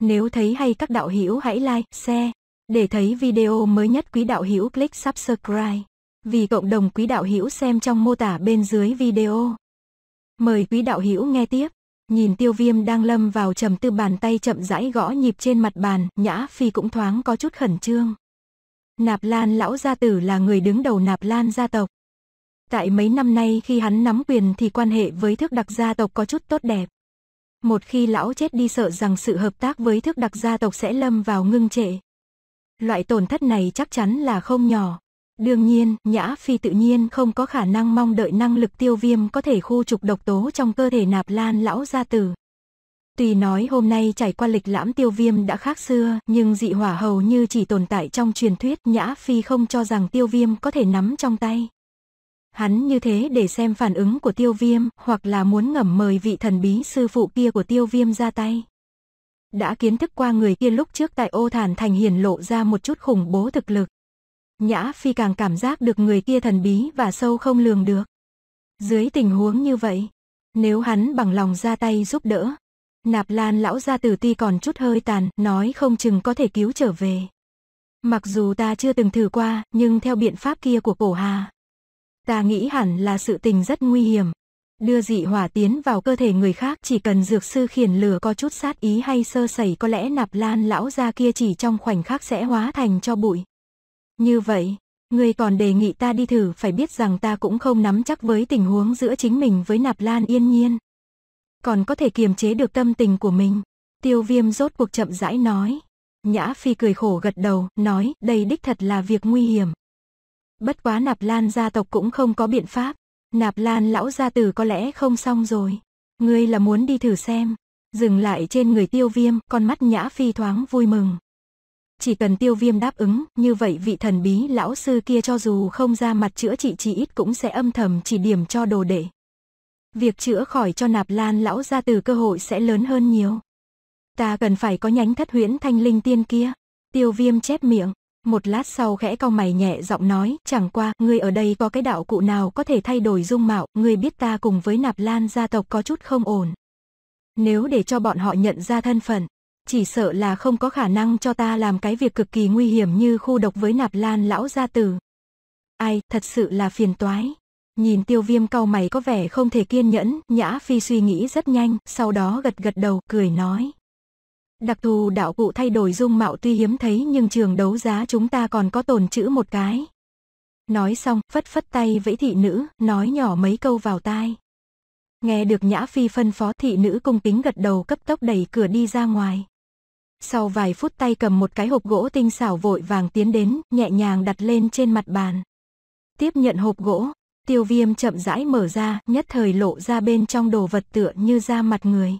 Nếu thấy hay các đạo hữu hãy like, share. Để thấy video mới nhất quý đạo hữu click subscribe. Vì cộng đồng quý đạo hữu xem trong mô tả bên dưới video. Mời quý đạo hữu nghe tiếp. Nhìn tiêu viêm đang lâm vào trầm tư bàn tay chậm rãi gõ nhịp trên mặt bàn, nhã phi cũng thoáng có chút khẩn trương. Nạp Lan lão gia tử là người đứng đầu Nạp Lan gia tộc. Tại mấy năm nay khi hắn nắm quyền thì quan hệ với thước đặc gia tộc có chút tốt đẹp một khi lão chết đi sợ rằng sự hợp tác với thức đặc gia tộc sẽ lâm vào ngưng trệ. Loại tổn thất này chắc chắn là không nhỏ. Đương nhiên, Nhã Phi tự nhiên không có khả năng mong đợi năng lực tiêu viêm có thể khu trục độc tố trong cơ thể nạp lan lão gia tử. Tuy nói hôm nay trải qua lịch lãm tiêu viêm đã khác xưa, nhưng dị hỏa hầu như chỉ tồn tại trong truyền thuyết Nhã Phi không cho rằng tiêu viêm có thể nắm trong tay. Hắn như thế để xem phản ứng của tiêu viêm, hoặc là muốn ngầm mời vị thần bí sư phụ kia của tiêu viêm ra tay. Đã kiến thức qua người kia lúc trước tại ô thản thành hiển lộ ra một chút khủng bố thực lực. Nhã Phi càng cảm giác được người kia thần bí và sâu không lường được. Dưới tình huống như vậy, nếu hắn bằng lòng ra tay giúp đỡ, nạp lan lão gia tử ti còn chút hơi tàn, nói không chừng có thể cứu trở về. Mặc dù ta chưa từng thử qua, nhưng theo biện pháp kia của cổ hà, Ta nghĩ hẳn là sự tình rất nguy hiểm. Đưa dị hỏa tiến vào cơ thể người khác chỉ cần dược sư khiển lửa có chút sát ý hay sơ sẩy có lẽ nạp lan lão ra kia chỉ trong khoảnh khắc sẽ hóa thành cho bụi. Như vậy, người còn đề nghị ta đi thử phải biết rằng ta cũng không nắm chắc với tình huống giữa chính mình với nạp lan yên nhiên. Còn có thể kiềm chế được tâm tình của mình. Tiêu viêm rốt cuộc chậm rãi nói. Nhã phi cười khổ gật đầu, nói đây đích thật là việc nguy hiểm. Bất quá nạp lan gia tộc cũng không có biện pháp. Nạp lan lão gia tử có lẽ không xong rồi. Ngươi là muốn đi thử xem. Dừng lại trên người tiêu viêm, con mắt nhã phi thoáng vui mừng. Chỉ cần tiêu viêm đáp ứng, như vậy vị thần bí lão sư kia cho dù không ra mặt chữa trị chỉ ít cũng sẽ âm thầm chỉ điểm cho đồ đệ. Việc chữa khỏi cho nạp lan lão gia tử cơ hội sẽ lớn hơn nhiều. Ta cần phải có nhánh thất huyễn thanh linh tiên kia. Tiêu viêm chép miệng, một lát sau khẽ cau mày nhẹ giọng nói, chẳng qua, ngươi ở đây có cái đạo cụ nào có thể thay đổi dung mạo, ngươi biết ta cùng với nạp lan gia tộc có chút không ổn. Nếu để cho bọn họ nhận ra thân phận, chỉ sợ là không có khả năng cho ta làm cái việc cực kỳ nguy hiểm như khu độc với nạp lan lão gia tử. Ai, thật sự là phiền toái. Nhìn tiêu viêm cau mày có vẻ không thể kiên nhẫn, nhã phi suy nghĩ rất nhanh, sau đó gật gật đầu, cười nói. Đặc thù đạo cụ thay đổi dung mạo tuy hiếm thấy nhưng trường đấu giá chúng ta còn có tồn chữ một cái. Nói xong, phất phất tay vẫy thị nữ, nói nhỏ mấy câu vào tai. Nghe được Nhã Phi phân phó thị nữ cung kính gật đầu cấp tốc đẩy cửa đi ra ngoài. Sau vài phút tay cầm một cái hộp gỗ tinh xảo vội vàng tiến đến, nhẹ nhàng đặt lên trên mặt bàn. Tiếp nhận hộp gỗ, tiêu viêm chậm rãi mở ra, nhất thời lộ ra bên trong đồ vật tựa như da mặt người.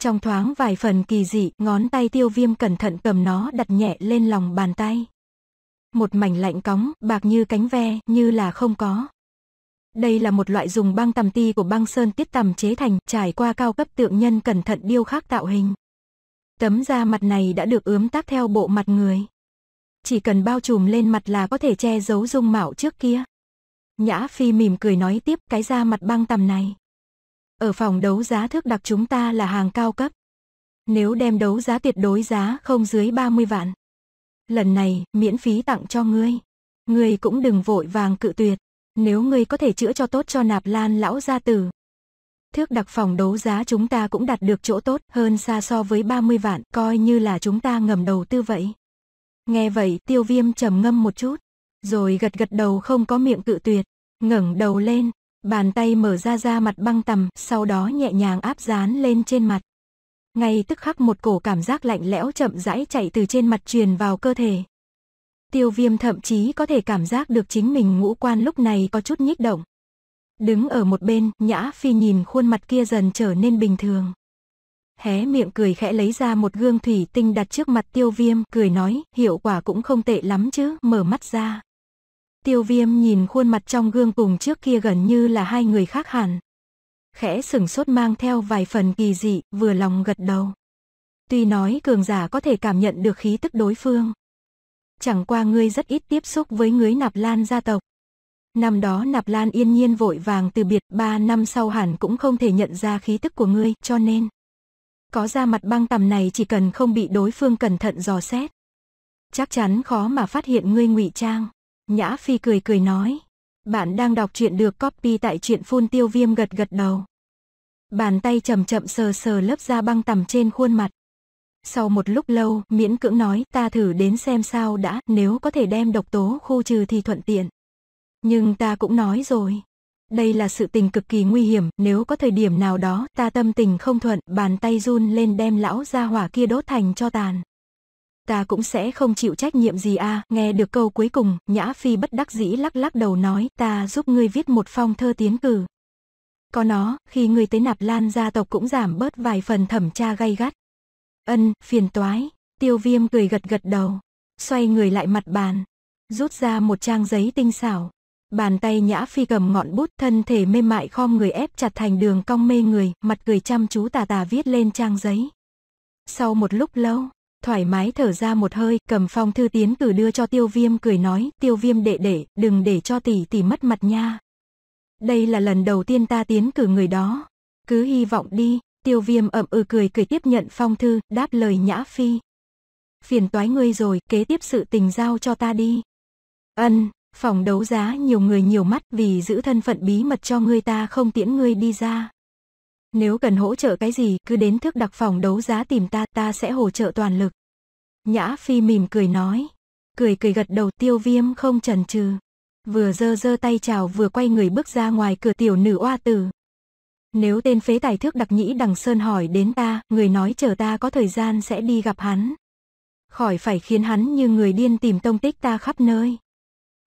Trong thoáng vài phần kỳ dị, ngón tay tiêu viêm cẩn thận cầm nó đặt nhẹ lên lòng bàn tay. Một mảnh lạnh cóng, bạc như cánh ve, như là không có. Đây là một loại dùng băng tầm ti của băng sơn tiết tầm chế thành, trải qua cao cấp tượng nhân cẩn thận điêu khắc tạo hình. Tấm da mặt này đã được ướm tác theo bộ mặt người. Chỉ cần bao trùm lên mặt là có thể che giấu dung mạo trước kia. Nhã Phi mỉm cười nói tiếp cái da mặt băng tầm này. Ở phòng đấu giá thước đặc chúng ta là hàng cao cấp. Nếu đem đấu giá tuyệt đối giá không dưới 30 vạn. Lần này, miễn phí tặng cho ngươi. Ngươi cũng đừng vội vàng cự tuyệt. Nếu ngươi có thể chữa cho tốt cho nạp lan lão gia tử. Thước đặc phòng đấu giá chúng ta cũng đạt được chỗ tốt hơn xa so với 30 vạn, coi như là chúng ta ngầm đầu tư vậy. Nghe vậy, tiêu viêm trầm ngâm một chút, rồi gật gật đầu không có miệng cự tuyệt, ngẩng đầu lên, Bàn tay mở ra ra mặt băng tầm, sau đó nhẹ nhàng áp dán lên trên mặt. Ngay tức khắc một cổ cảm giác lạnh lẽo chậm rãi chạy từ trên mặt truyền vào cơ thể. Tiêu viêm thậm chí có thể cảm giác được chính mình ngũ quan lúc này có chút nhích động. Đứng ở một bên, nhã phi nhìn khuôn mặt kia dần trở nên bình thường. Hé miệng cười khẽ lấy ra một gương thủy tinh đặt trước mặt tiêu viêm, cười nói, hiệu quả cũng không tệ lắm chứ, mở mắt ra. Tiêu viêm nhìn khuôn mặt trong gương cùng trước kia gần như là hai người khác hẳn. Khẽ sửng sốt mang theo vài phần kỳ dị, vừa lòng gật đầu. Tuy nói cường giả có thể cảm nhận được khí tức đối phương. Chẳng qua ngươi rất ít tiếp xúc với người nạp lan gia tộc. Năm đó nạp lan yên nhiên vội vàng từ biệt ba năm sau hẳn cũng không thể nhận ra khí tức của ngươi cho nên. Có ra mặt băng tầm này chỉ cần không bị đối phương cẩn thận dò xét. Chắc chắn khó mà phát hiện ngươi ngụy trang. Nhã Phi cười cười nói. Bạn đang đọc chuyện được copy tại truyện phun tiêu viêm gật gật đầu. Bàn tay chậm chậm sờ sờ lớp da băng tằm trên khuôn mặt. Sau một lúc lâu, miễn cưỡng nói ta thử đến xem sao đã, nếu có thể đem độc tố khu trừ thì thuận tiện. Nhưng ta cũng nói rồi. Đây là sự tình cực kỳ nguy hiểm, nếu có thời điểm nào đó ta tâm tình không thuận, bàn tay run lên đem lão ra hỏa kia đốt thành cho tàn ta cũng sẽ không chịu trách nhiệm gì a à. nghe được câu cuối cùng nhã phi bất đắc dĩ lắc lắc đầu nói ta giúp ngươi viết một phong thơ tiến cử có nó khi ngươi tới nạp lan gia tộc cũng giảm bớt vài phần thẩm tra gay gắt ân phiền toái tiêu viêm cười gật gật đầu xoay người lại mặt bàn rút ra một trang giấy tinh xảo bàn tay nhã phi cầm ngọn bút thân thể mê mại khom người ép chặt thành đường cong mê người mặt cười chăm chú tà tà viết lên trang giấy sau một lúc lâu thoải mái thở ra một hơi, cầm phong thư tiến cử đưa cho tiêu viêm cười nói, tiêu viêm đệ đệ, đừng để cho tỷ tỷ mất mặt nha. Đây là lần đầu tiên ta tiến cử người đó, cứ hy vọng đi, tiêu viêm ậm ừ cười cười tiếp nhận phong thư, đáp lời nhã phi. Phiền toái ngươi rồi, kế tiếp sự tình giao cho ta đi. Ân, phòng đấu giá nhiều người nhiều mắt vì giữ thân phận bí mật cho ngươi ta không tiễn ngươi đi ra. Nếu cần hỗ trợ cái gì, cứ đến thước đặc phòng đấu giá tìm ta, ta sẽ hỗ trợ toàn lực. Nhã Phi mỉm cười nói. Cười cười gật đầu tiêu viêm không chần chừ. Vừa dơ dơ tay chào vừa quay người bước ra ngoài cửa tiểu nữ oa tử. Nếu tên phế tài thước đặc nhĩ đằng sơn hỏi đến ta, người nói chờ ta có thời gian sẽ đi gặp hắn. Khỏi phải khiến hắn như người điên tìm tông tích ta khắp nơi.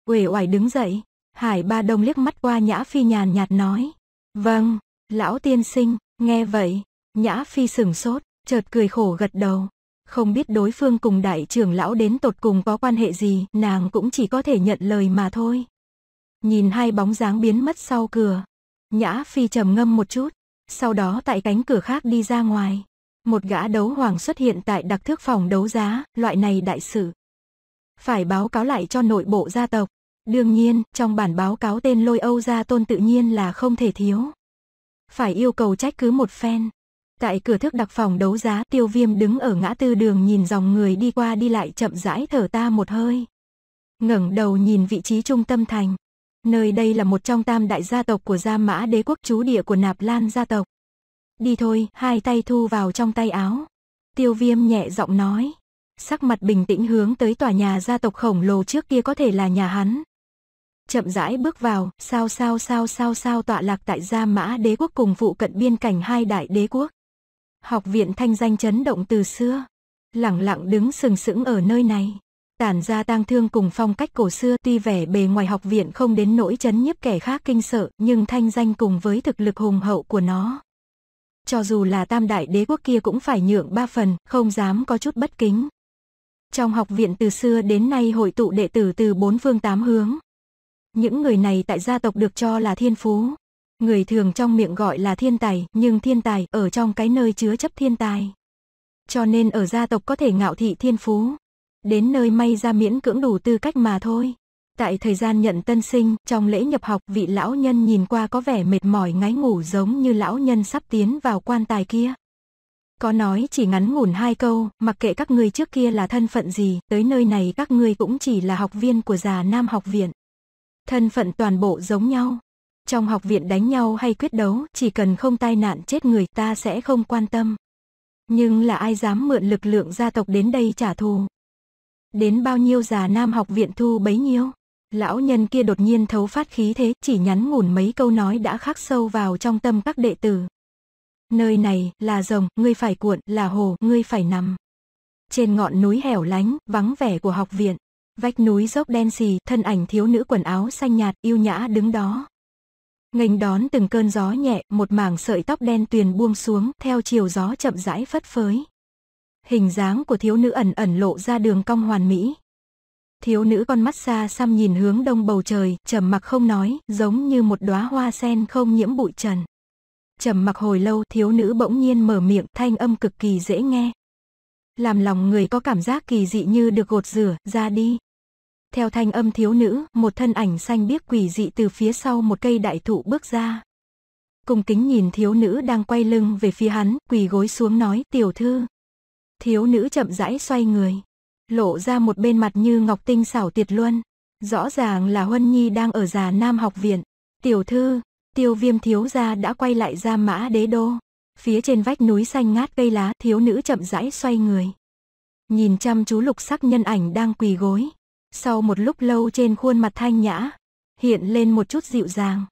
Uể oải đứng dậy, hải ba đông liếc mắt qua nhã phi nhàn nhạt nói. Vâng, Lão tiên sinh, nghe vậy, Nhã Phi sừng sốt, chợt cười khổ gật đầu. Không biết đối phương cùng đại trưởng lão đến tột cùng có quan hệ gì, nàng cũng chỉ có thể nhận lời mà thôi. Nhìn hai bóng dáng biến mất sau cửa. Nhã Phi trầm ngâm một chút, sau đó tại cánh cửa khác đi ra ngoài. Một gã đấu hoàng xuất hiện tại đặc thước phòng đấu giá, loại này đại sự. Phải báo cáo lại cho nội bộ gia tộc. Đương nhiên, trong bản báo cáo tên lôi Âu gia tôn tự nhiên là không thể thiếu phải yêu cầu trách cứ một phen. Tại cửa thức đặc phòng đấu giá, tiêu viêm đứng ở ngã tư đường nhìn dòng người đi qua đi lại chậm rãi thở ta một hơi. ngẩng đầu nhìn vị trí trung tâm thành. Nơi đây là một trong tam đại gia tộc của Gia Mã đế quốc chú địa của Nạp Lan gia tộc. Đi thôi, hai tay thu vào trong tay áo. Tiêu viêm nhẹ giọng nói. Sắc mặt bình tĩnh hướng tới tòa nhà gia tộc khổng lồ trước kia có thể là nhà hắn, chậm rãi bước vào, sao sao sao sao sao tọa lạc tại Gia Mã đế quốc cùng phụ cận biên cảnh hai đại đế quốc. Học viện thanh danh chấn động từ xưa, lặng lặng đứng sừng sững ở nơi này. Tản ra tang thương cùng phong cách cổ xưa tuy vẻ bề ngoài học viện không đến nỗi chấn nhiếp kẻ khác kinh sợ nhưng thanh danh cùng với thực lực hùng hậu của nó. Cho dù là tam đại đế quốc kia cũng phải nhượng ba phần, không dám có chút bất kính. Trong học viện từ xưa đến nay hội tụ đệ tử từ bốn phương tám hướng, những người này tại gia tộc được cho là thiên phú. Người thường trong miệng gọi là thiên tài, nhưng thiên tài ở trong cái nơi chứa chấp thiên tài. Cho nên ở gia tộc có thể ngạo thị thiên phú. Đến nơi may ra miễn cưỡng đủ tư cách mà thôi. Tại thời gian nhận tân sinh, trong lễ nhập học vị lão nhân nhìn qua có vẻ mệt mỏi ngáy ngủ giống như lão nhân sắp tiến vào quan tài kia. Có nói chỉ ngắn ngủn hai câu, mặc kệ các ngươi trước kia là thân phận gì, tới nơi này các ngươi cũng chỉ là học viên của già Nam học viện thân phận toàn bộ giống nhau. Trong học viện đánh nhau hay quyết đấu, chỉ cần không tai nạn chết người ta sẽ không quan tâm. Nhưng là ai dám mượn lực lượng gia tộc đến đây trả thù? Đến bao nhiêu già nam học viện thu bấy nhiêu? Lão nhân kia đột nhiên thấu phát khí thế, chỉ nhắn ngủn mấy câu nói đã khắc sâu vào trong tâm các đệ tử. Nơi này là rồng, ngươi phải cuộn, là hồ, ngươi phải nằm. Trên ngọn núi hẻo lánh, vắng vẻ của học viện. Vách núi dốc đen xì, thân ảnh thiếu nữ quần áo xanh nhạt, yêu nhã đứng đó. Nghênh đón từng cơn gió nhẹ, một mảng sợi tóc đen tuyền buông xuống, theo chiều gió chậm rãi phất phới. Hình dáng của thiếu nữ ẩn ẩn lộ ra đường cong hoàn mỹ. Thiếu nữ con mắt xa xăm nhìn hướng đông bầu trời, trầm mặc không nói, giống như một đóa hoa sen không nhiễm bụi trần. Trầm mặc hồi lâu, thiếu nữ bỗng nhiên mở miệng, thanh âm cực kỳ dễ nghe. Làm lòng người có cảm giác kỳ dị như được gột rửa, ra đi. Theo thanh âm thiếu nữ, một thân ảnh xanh biếc quỷ dị từ phía sau một cây đại thụ bước ra. Cùng kính nhìn thiếu nữ đang quay lưng về phía hắn, quỳ gối xuống nói tiểu thư. Thiếu nữ chậm rãi xoay người, lộ ra một bên mặt như ngọc tinh xảo tuyệt luân. Rõ ràng là Huân Nhi đang ở già Nam học viện. Tiểu thư, tiêu viêm thiếu gia đã quay lại ra mã đế đô. Phía trên vách núi xanh ngát cây lá thiếu nữ chậm rãi xoay người. Nhìn chăm chú lục sắc nhân ảnh đang quỳ gối. Sau một lúc lâu trên khuôn mặt thanh nhã, hiện lên một chút dịu dàng.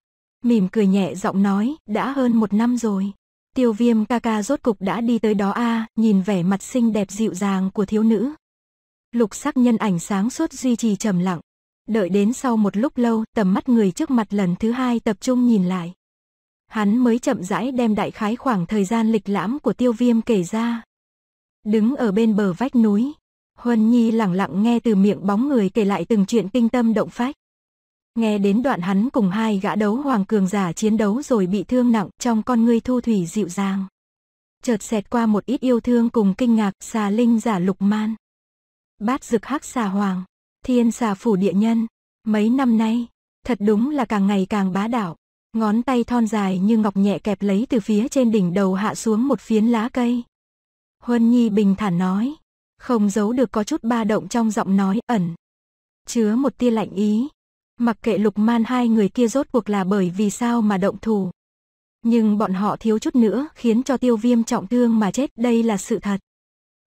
Mỉm cười nhẹ giọng nói, đã hơn một năm rồi. Tiêu viêm ca ca rốt cục đã đi tới đó a à, nhìn vẻ mặt xinh đẹp dịu dàng của thiếu nữ. Lục sắc nhân ảnh sáng suốt duy trì trầm lặng. Đợi đến sau một lúc lâu, tầm mắt người trước mặt lần thứ hai tập trung nhìn lại. Hắn mới chậm rãi đem đại khái khoảng thời gian lịch lãm của tiêu viêm kể ra. Đứng ở bên bờ vách núi, Huân Nhi lặng lặng nghe từ miệng bóng người kể lại từng chuyện kinh tâm động phách. Nghe đến đoạn hắn cùng hai gã đấu hoàng cường giả chiến đấu rồi bị thương nặng trong con ngươi thu thủy dịu dàng. Chợt xẹt qua một ít yêu thương cùng kinh ngạc xà linh giả lục man. Bát rực hắc xà hoàng, thiên xà phủ địa nhân. Mấy năm nay, thật đúng là càng ngày càng bá đạo. Ngón tay thon dài như ngọc nhẹ kẹp lấy từ phía trên đỉnh đầu hạ xuống một phiến lá cây. Huân Nhi bình thản nói, không giấu được có chút ba động trong giọng nói ẩn. Chứa một tia lạnh ý. Mặc kệ lục man hai người kia rốt cuộc là bởi vì sao mà động thủ. Nhưng bọn họ thiếu chút nữa khiến cho tiêu viêm trọng thương mà chết đây là sự thật.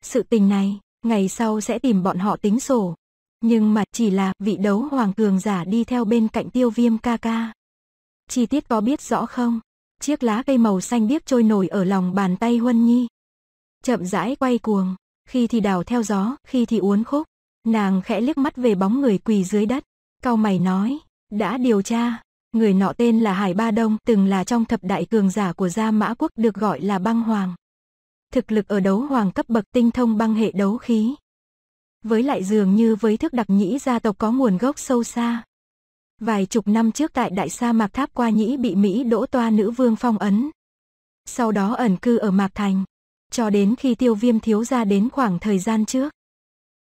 Sự tình này, ngày sau sẽ tìm bọn họ tính sổ. Nhưng mà chỉ là vị đấu hoàng cường giả đi theo bên cạnh tiêu viêm ca ca. Chi tiết có biết rõ không? Chiếc lá cây màu xanh biếc trôi nổi ở lòng bàn tay Huân Nhi. Chậm rãi quay cuồng, khi thì đào theo gió, khi thì uốn khúc. Nàng khẽ liếc mắt về bóng người quỳ dưới đất, cau mày nói, đã điều tra, người nọ tên là Hải Ba Đông, từng là trong thập đại cường giả của gia mã quốc được gọi là băng hoàng. Thực lực ở đấu hoàng cấp bậc tinh thông băng hệ đấu khí. Với lại dường như với thước đặc nhĩ gia tộc có nguồn gốc sâu xa. Vài chục năm trước tại đại sa mạc tháp qua nhĩ bị Mỹ đỗ toa nữ vương phong ấn. Sau đó ẩn cư ở Mạc Thành cho đến khi tiêu viêm thiếu ra đến khoảng thời gian trước.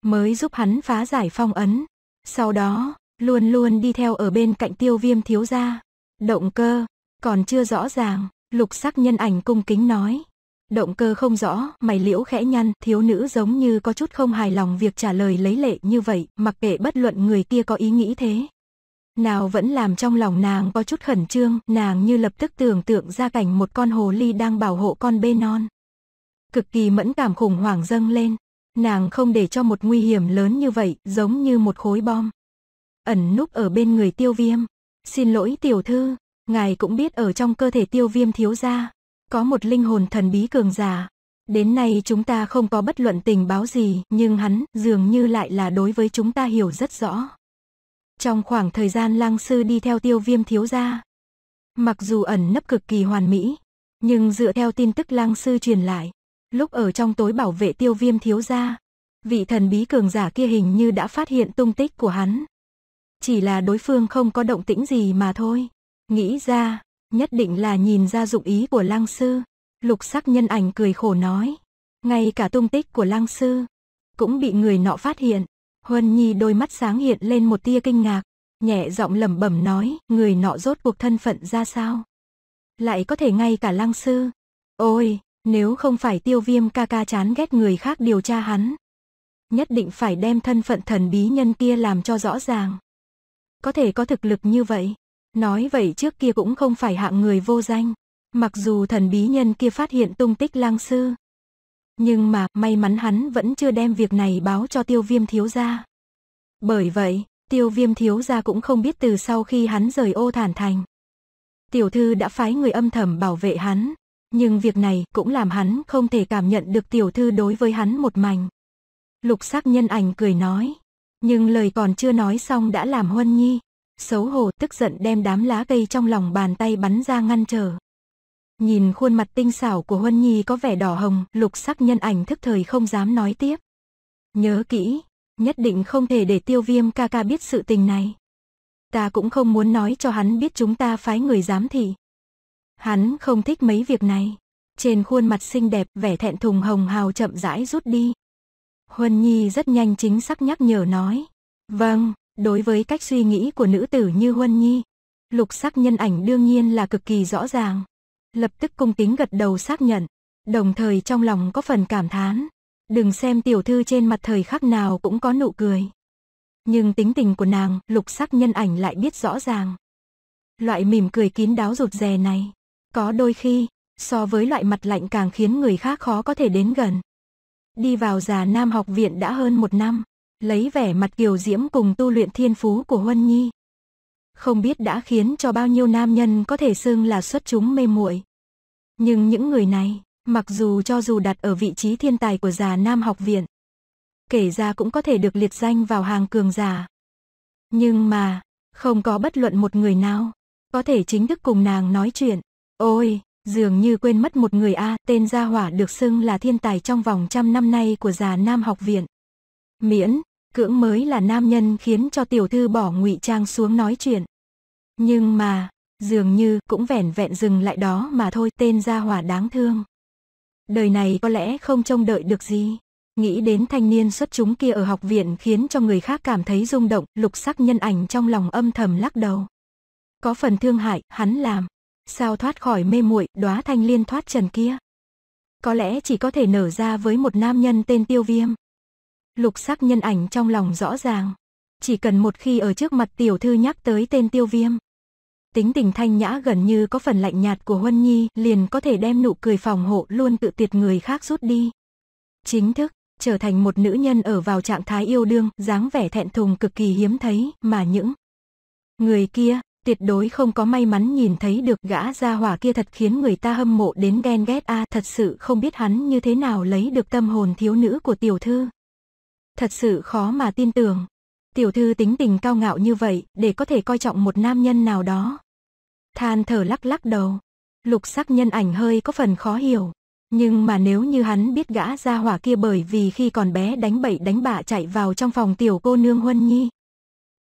Mới giúp hắn phá giải phong ấn. Sau đó, luôn luôn đi theo ở bên cạnh tiêu viêm thiếu ra. Động cơ, còn chưa rõ ràng, lục sắc nhân ảnh cung kính nói. Động cơ không rõ, mày liễu khẽ nhăn, thiếu nữ giống như có chút không hài lòng việc trả lời lấy lệ như vậy, mặc kệ bất luận người kia có ý nghĩ thế. Nào vẫn làm trong lòng nàng có chút khẩn trương, nàng như lập tức tưởng tượng ra cảnh một con hồ ly đang bảo hộ con bê non cực kỳ mẫn cảm khủng hoảng dâng lên. Nàng không để cho một nguy hiểm lớn như vậy, giống như một khối bom. Ẩn núp ở bên người tiêu viêm. Xin lỗi tiểu thư, ngài cũng biết ở trong cơ thể tiêu viêm thiếu gia, có một linh hồn thần bí cường giả. Đến nay chúng ta không có bất luận tình báo gì, nhưng hắn dường như lại là đối với chúng ta hiểu rất rõ. Trong khoảng thời gian lang sư đi theo tiêu viêm thiếu gia, mặc dù ẩn nấp cực kỳ hoàn mỹ, nhưng dựa theo tin tức lang sư truyền lại, Lúc ở trong tối bảo vệ tiêu viêm thiếu gia, vị thần bí cường giả kia hình như đã phát hiện tung tích của hắn. Chỉ là đối phương không có động tĩnh gì mà thôi. Nghĩ ra, nhất định là nhìn ra dụng ý của lang sư. Lục sắc nhân ảnh cười khổ nói. Ngay cả tung tích của lang sư, cũng bị người nọ phát hiện. Huân Nhi đôi mắt sáng hiện lên một tia kinh ngạc, nhẹ giọng lẩm bẩm nói, người nọ rốt cuộc thân phận ra sao? Lại có thể ngay cả lang sư. Ôi, nếu không phải tiêu viêm ca ca chán ghét người khác điều tra hắn. Nhất định phải đem thân phận thần bí nhân kia làm cho rõ ràng. Có thể có thực lực như vậy. Nói vậy trước kia cũng không phải hạng người vô danh. Mặc dù thần bí nhân kia phát hiện tung tích lang sư. Nhưng mà may mắn hắn vẫn chưa đem việc này báo cho tiêu viêm thiếu gia. Bởi vậy, tiêu viêm thiếu gia cũng không biết từ sau khi hắn rời ô thản thành. Tiểu thư đã phái người âm thầm bảo vệ hắn nhưng việc này cũng làm hắn không thể cảm nhận được tiểu thư đối với hắn một mảnh. Lục sắc nhân ảnh cười nói, nhưng lời còn chưa nói xong đã làm huân nhi, xấu hổ tức giận đem đám lá cây trong lòng bàn tay bắn ra ngăn trở. Nhìn khuôn mặt tinh xảo của Huân Nhi có vẻ đỏ hồng, lục sắc nhân ảnh thức thời không dám nói tiếp. Nhớ kỹ, nhất định không thể để tiêu viêm ca ca biết sự tình này. Ta cũng không muốn nói cho hắn biết chúng ta phái người giám thị. Hắn không thích mấy việc này. Trên khuôn mặt xinh đẹp, vẻ thẹn thùng hồng hào chậm rãi rút đi. Huân Nhi rất nhanh chính xác nhắc nhở nói. Vâng, đối với cách suy nghĩ của nữ tử như Huân Nhi, lục sắc nhân ảnh đương nhiên là cực kỳ rõ ràng. Lập tức cung tính gật đầu xác nhận, đồng thời trong lòng có phần cảm thán. Đừng xem tiểu thư trên mặt thời khắc nào cũng có nụ cười. Nhưng tính tình của nàng, lục sắc nhân ảnh lại biết rõ ràng. Loại mỉm cười kín đáo rụt rè này, có đôi khi, so với loại mặt lạnh càng khiến người khác khó có thể đến gần. Đi vào già Nam học viện đã hơn một năm, lấy vẻ mặt kiều diễm cùng tu luyện thiên phú của Huân Nhi. Không biết đã khiến cho bao nhiêu nam nhân có thể xưng là xuất chúng mê muội. Nhưng những người này, mặc dù cho dù đặt ở vị trí thiên tài của già Nam học viện, kể ra cũng có thể được liệt danh vào hàng cường giả. Nhưng mà, không có bất luận một người nào có thể chính thức cùng nàng nói chuyện. Ôi, dường như quên mất một người A, tên Gia Hỏa được xưng là thiên tài trong vòng trăm năm nay của già Nam học viện. Miễn, cưỡng mới là nam nhân khiến cho tiểu thư bỏ ngụy trang xuống nói chuyện. Nhưng mà, dường như cũng vẻn vẹn dừng lại đó mà thôi tên Gia Hỏa đáng thương. Đời này có lẽ không trông đợi được gì. Nghĩ đến thanh niên xuất chúng kia ở học viện khiến cho người khác cảm thấy rung động, lục sắc nhân ảnh trong lòng âm thầm lắc đầu. Có phần thương hại, hắn làm. Sao thoát khỏi mê muội, đóa thanh liên thoát trần kia? Có lẽ chỉ có thể nở ra với một nam nhân tên Tiêu Viêm. Lục sắc nhân ảnh trong lòng rõ ràng. Chỉ cần một khi ở trước mặt tiểu thư nhắc tới tên Tiêu Viêm. Tính tình thanh nhã gần như có phần lạnh nhạt của Huân Nhi liền có thể đem nụ cười phòng hộ luôn tự tiệt người khác rút đi. Chính thức, trở thành một nữ nhân ở vào trạng thái yêu đương, dáng vẻ thẹn thùng cực kỳ hiếm thấy, mà những người kia, tuyệt đối không có may mắn nhìn thấy được gã gia hỏa kia thật khiến người ta hâm mộ đến ghen ghét a thật sự không biết hắn như thế nào lấy được tâm hồn thiếu nữ của tiểu thư. Thật sự khó mà tin tưởng. Tiểu thư tính tình cao ngạo như vậy để có thể coi trọng một nam nhân nào đó. Than thở lắc lắc đầu. Lục sắc nhân ảnh hơi có phần khó hiểu. Nhưng mà nếu như hắn biết gã gia hỏa kia bởi vì khi còn bé đánh bậy đánh bạ chạy vào trong phòng tiểu cô nương huân nhi.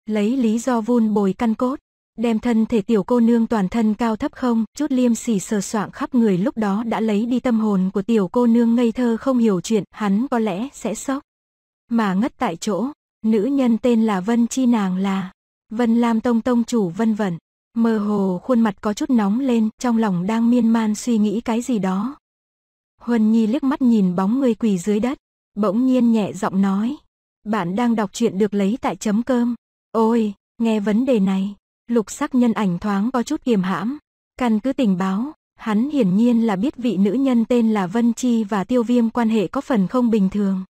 Lấy lý do vun bồi căn cốt đem thân thể tiểu cô nương toàn thân cao thấp không, chút liêm sỉ sờ soạng khắp người lúc đó đã lấy đi tâm hồn của tiểu cô nương ngây thơ không hiểu chuyện, hắn có lẽ sẽ sốc. Mà ngất tại chỗ, nữ nhân tên là Vân Chi nàng là Vân Lam Tông Tông chủ Vân Vận. Mơ hồ khuôn mặt có chút nóng lên, trong lòng đang miên man suy nghĩ cái gì đó. Huân Nhi liếc mắt nhìn bóng người quỳ dưới đất, bỗng nhiên nhẹ giọng nói. Bạn đang đọc chuyện được lấy tại chấm cơm. Ôi, nghe vấn đề này, lục sắc nhân ảnh thoáng có chút kiềm hãm. Căn cứ tình báo, hắn hiển nhiên là biết vị nữ nhân tên là Vân Chi và tiêu viêm quan hệ có phần không bình thường.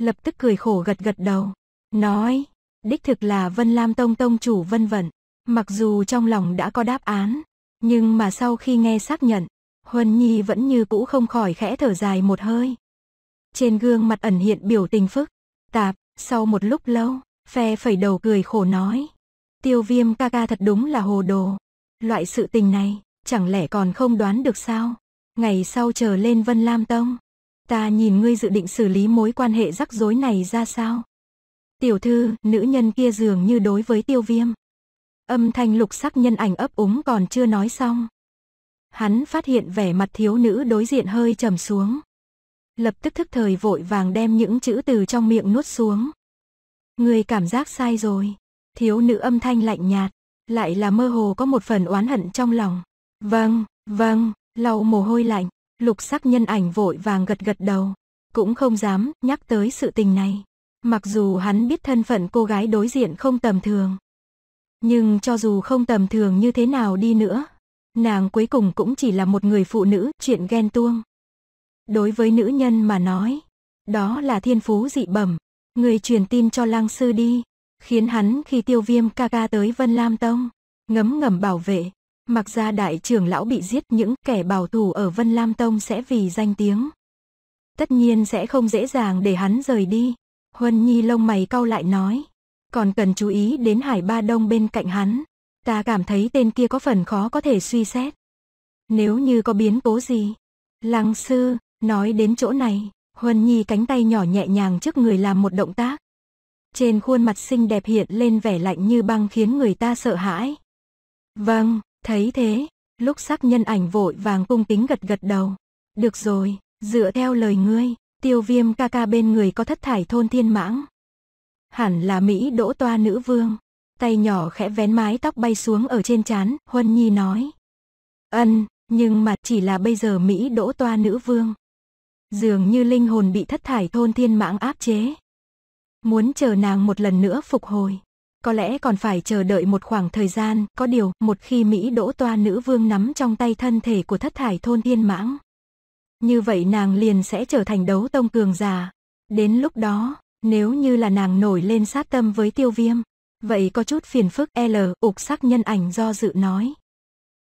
Lập tức cười khổ gật gật đầu, nói, đích thực là Vân Lam Tông Tông chủ Vân Vận, mặc dù trong lòng đã có đáp án, nhưng mà sau khi nghe xác nhận, Huân Nhi vẫn như cũ không khỏi khẽ thở dài một hơi. Trên gương mặt ẩn hiện biểu tình phức, tạp, sau một lúc lâu, phe phẩy đầu cười khổ nói. Tiêu viêm ca ca thật đúng là hồ đồ. Loại sự tình này, chẳng lẽ còn không đoán được sao? Ngày sau chờ lên Vân Lam Tông. Ta nhìn ngươi dự định xử lý mối quan hệ rắc rối này ra sao? Tiểu thư, nữ nhân kia dường như đối với tiêu viêm. Âm thanh lục sắc nhân ảnh ấp úng còn chưa nói xong. Hắn phát hiện vẻ mặt thiếu nữ đối diện hơi trầm xuống. Lập tức thức thời vội vàng đem những chữ từ trong miệng nuốt xuống. Người cảm giác sai rồi thiếu nữ âm thanh lạnh nhạt, lại là mơ hồ có một phần oán hận trong lòng. Vâng, vâng, lau mồ hôi lạnh, lục sắc nhân ảnh vội vàng gật gật đầu, cũng không dám nhắc tới sự tình này. Mặc dù hắn biết thân phận cô gái đối diện không tầm thường, nhưng cho dù không tầm thường như thế nào đi nữa, nàng cuối cùng cũng chỉ là một người phụ nữ chuyện ghen tuông. Đối với nữ nhân mà nói, đó là thiên phú dị bẩm, người truyền tin cho lang sư đi, khiến hắn khi tiêu viêm ca ca tới Vân Lam Tông, ngấm ngầm bảo vệ. Mặc ra đại trưởng lão bị giết những kẻ bảo thủ ở Vân Lam Tông sẽ vì danh tiếng. Tất nhiên sẽ không dễ dàng để hắn rời đi. Huân Nhi lông mày cau lại nói. Còn cần chú ý đến Hải Ba Đông bên cạnh hắn. Ta cảm thấy tên kia có phần khó có thể suy xét. Nếu như có biến cố gì. Lăng sư, nói đến chỗ này, Huân Nhi cánh tay nhỏ nhẹ nhàng trước người làm một động tác trên khuôn mặt xinh đẹp hiện lên vẻ lạnh như băng khiến người ta sợ hãi. Vâng, thấy thế, lúc sắc nhân ảnh vội vàng cung kính gật gật đầu. Được rồi, dựa theo lời ngươi, tiêu viêm ca ca bên người có thất thải thôn thiên mãng. Hẳn là Mỹ đỗ toa nữ vương. Tay nhỏ khẽ vén mái tóc bay xuống ở trên chán, Huân Nhi nói. Ân, nhưng mà chỉ là bây giờ Mỹ đỗ toa nữ vương. Dường như linh hồn bị thất thải thôn thiên mãng áp chế. Muốn chờ nàng một lần nữa phục hồi. Có lẽ còn phải chờ đợi một khoảng thời gian, có điều, một khi Mỹ đỗ toa nữ vương nắm trong tay thân thể của thất thải thôn thiên mãng. Như vậy nàng liền sẽ trở thành đấu tông cường già. Đến lúc đó, nếu như là nàng nổi lên sát tâm với tiêu viêm, vậy có chút phiền phức L, ục sắc nhân ảnh do dự nói.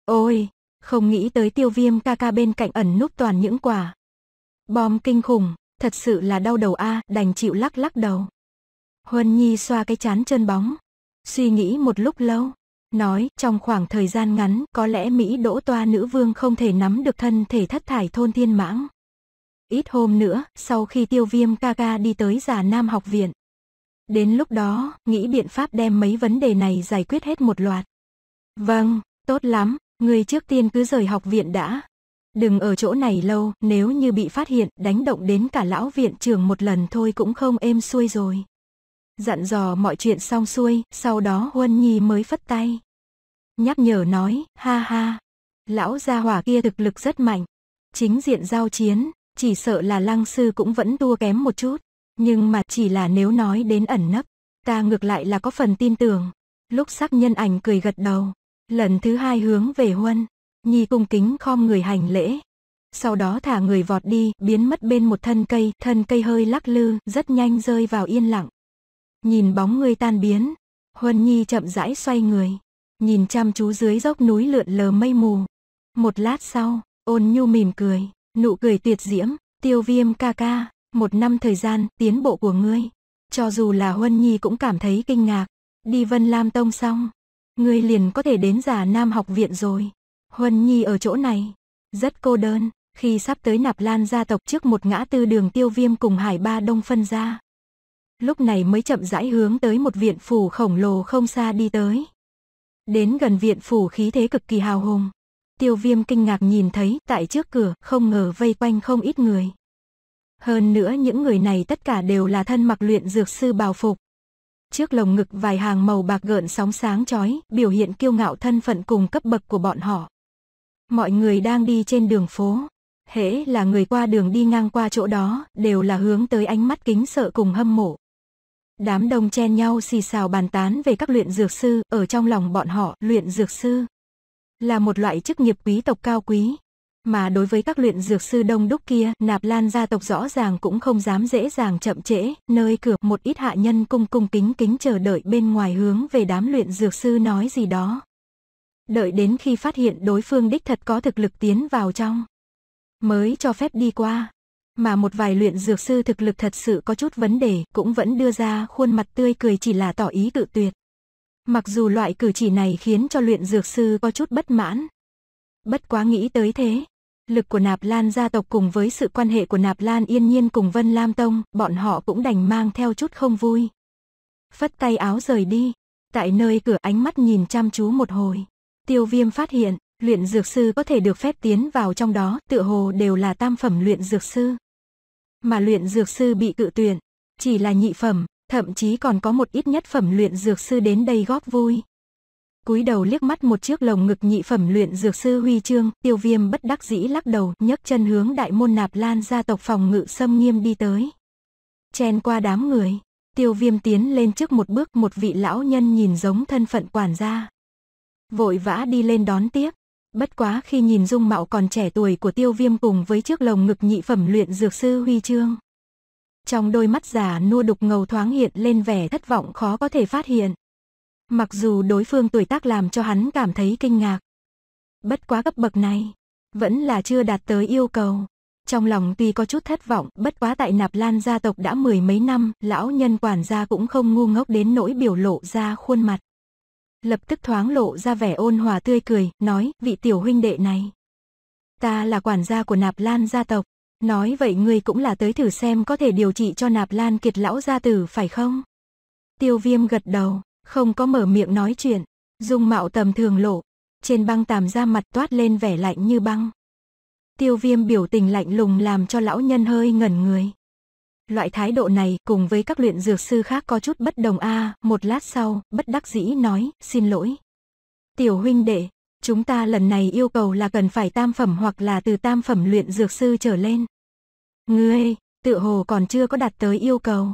Ôi, không nghĩ tới tiêu viêm ca ca bên cạnh ẩn núp toàn những quả. Bom kinh khủng, thật sự là đau đầu a đành chịu lắc lắc đầu. Huân Nhi xoa cái chán chân bóng. Suy nghĩ một lúc lâu. Nói, trong khoảng thời gian ngắn, có lẽ Mỹ đỗ toa nữ vương không thể nắm được thân thể thất thải thôn thiên mãng. Ít hôm nữa, sau khi tiêu viêm ca ca đi tới giả nam học viện. Đến lúc đó, nghĩ biện pháp đem mấy vấn đề này giải quyết hết một loạt. Vâng, tốt lắm, người trước tiên cứ rời học viện đã. Đừng ở chỗ này lâu, nếu như bị phát hiện, đánh động đến cả lão viện trưởng một lần thôi cũng không êm xuôi rồi dặn dò mọi chuyện xong xuôi, sau đó Huân Nhi mới phất tay. Nhắc nhở nói, ha ha, lão gia hỏa kia thực lực rất mạnh, chính diện giao chiến, chỉ sợ là lăng sư cũng vẫn thua kém một chút, nhưng mà chỉ là nếu nói đến ẩn nấp, ta ngược lại là có phần tin tưởng. Lúc sắc nhân ảnh cười gật đầu, lần thứ hai hướng về Huân, Nhi cung kính khom người hành lễ. Sau đó thả người vọt đi, biến mất bên một thân cây, thân cây hơi lắc lư, rất nhanh rơi vào yên lặng. Nhìn bóng người tan biến, Huân Nhi chậm rãi xoay người, nhìn chăm chú dưới dốc núi lượn lờ mây mù. Một lát sau, ôn nhu mỉm cười, nụ cười tuyệt diễm, tiêu viêm ca ca, một năm thời gian tiến bộ của ngươi. Cho dù là Huân Nhi cũng cảm thấy kinh ngạc, đi Vân Lam Tông xong, ngươi liền có thể đến giả Nam học viện rồi. Huân Nhi ở chỗ này, rất cô đơn, khi sắp tới nạp lan gia tộc trước một ngã tư đường tiêu viêm cùng hải ba đông phân ra lúc này mới chậm rãi hướng tới một viện phủ khổng lồ không xa đi tới. Đến gần viện phủ khí thế cực kỳ hào hùng. Tiêu viêm kinh ngạc nhìn thấy tại trước cửa không ngờ vây quanh không ít người. Hơn nữa những người này tất cả đều là thân mặc luyện dược sư bào phục. Trước lồng ngực vài hàng màu bạc gợn sóng sáng chói biểu hiện kiêu ngạo thân phận cùng cấp bậc của bọn họ. Mọi người đang đi trên đường phố. Hễ là người qua đường đi ngang qua chỗ đó, đều là hướng tới ánh mắt kính sợ cùng hâm mộ. Đám đông chen nhau xì xào bàn tán về các luyện dược sư, ở trong lòng bọn họ, luyện dược sư là một loại chức nghiệp quý tộc cao quý. Mà đối với các luyện dược sư đông đúc kia, nạp lan gia tộc rõ ràng cũng không dám dễ dàng chậm trễ, nơi cửa một ít hạ nhân cung cung kính kính chờ đợi bên ngoài hướng về đám luyện dược sư nói gì đó. Đợi đến khi phát hiện đối phương đích thật có thực lực tiến vào trong, mới cho phép đi qua mà một vài luyện dược sư thực lực thật sự có chút vấn đề cũng vẫn đưa ra khuôn mặt tươi cười chỉ là tỏ ý cự tuyệt. Mặc dù loại cử chỉ này khiến cho luyện dược sư có chút bất mãn. Bất quá nghĩ tới thế, lực của Nạp Lan gia tộc cùng với sự quan hệ của Nạp Lan yên nhiên cùng Vân Lam Tông, bọn họ cũng đành mang theo chút không vui. Phất tay áo rời đi, tại nơi cửa ánh mắt nhìn chăm chú một hồi. Tiêu viêm phát hiện, luyện dược sư có thể được phép tiến vào trong đó, tựa hồ đều là tam phẩm luyện dược sư mà luyện dược sư bị cự tuyển, chỉ là nhị phẩm, thậm chí còn có một ít nhất phẩm luyện dược sư đến đây góp vui. Cúi đầu liếc mắt một chiếc lồng ngực nhị phẩm luyện dược sư huy chương, tiêu viêm bất đắc dĩ lắc đầu, nhấc chân hướng đại môn nạp lan gia tộc phòng ngự xâm nghiêm đi tới. Chen qua đám người, tiêu viêm tiến lên trước một bước một vị lão nhân nhìn giống thân phận quản gia. Vội vã đi lên đón tiếp, Bất quá khi nhìn dung mạo còn trẻ tuổi của tiêu viêm cùng với chiếc lồng ngực nhị phẩm luyện dược sư huy chương. Trong đôi mắt già nua đục ngầu thoáng hiện lên vẻ thất vọng khó có thể phát hiện. Mặc dù đối phương tuổi tác làm cho hắn cảm thấy kinh ngạc. Bất quá cấp bậc này, vẫn là chưa đạt tới yêu cầu. Trong lòng tuy có chút thất vọng, bất quá tại nạp lan gia tộc đã mười mấy năm, lão nhân quản gia cũng không ngu ngốc đến nỗi biểu lộ ra khuôn mặt lập tức thoáng lộ ra vẻ ôn hòa tươi cười, nói, vị tiểu huynh đệ này. Ta là quản gia của nạp lan gia tộc, nói vậy ngươi cũng là tới thử xem có thể điều trị cho nạp lan kiệt lão gia tử phải không? Tiêu viêm gật đầu, không có mở miệng nói chuyện, dung mạo tầm thường lộ, trên băng tàm da mặt toát lên vẻ lạnh như băng. Tiêu viêm biểu tình lạnh lùng làm cho lão nhân hơi ngẩn người. Loại thái độ này cùng với các luyện dược sư khác có chút bất đồng a. một lát sau, bất đắc dĩ nói, xin lỗi. Tiểu huynh đệ, chúng ta lần này yêu cầu là cần phải tam phẩm hoặc là từ tam phẩm luyện dược sư trở lên. Ngươi, tự hồ còn chưa có đạt tới yêu cầu.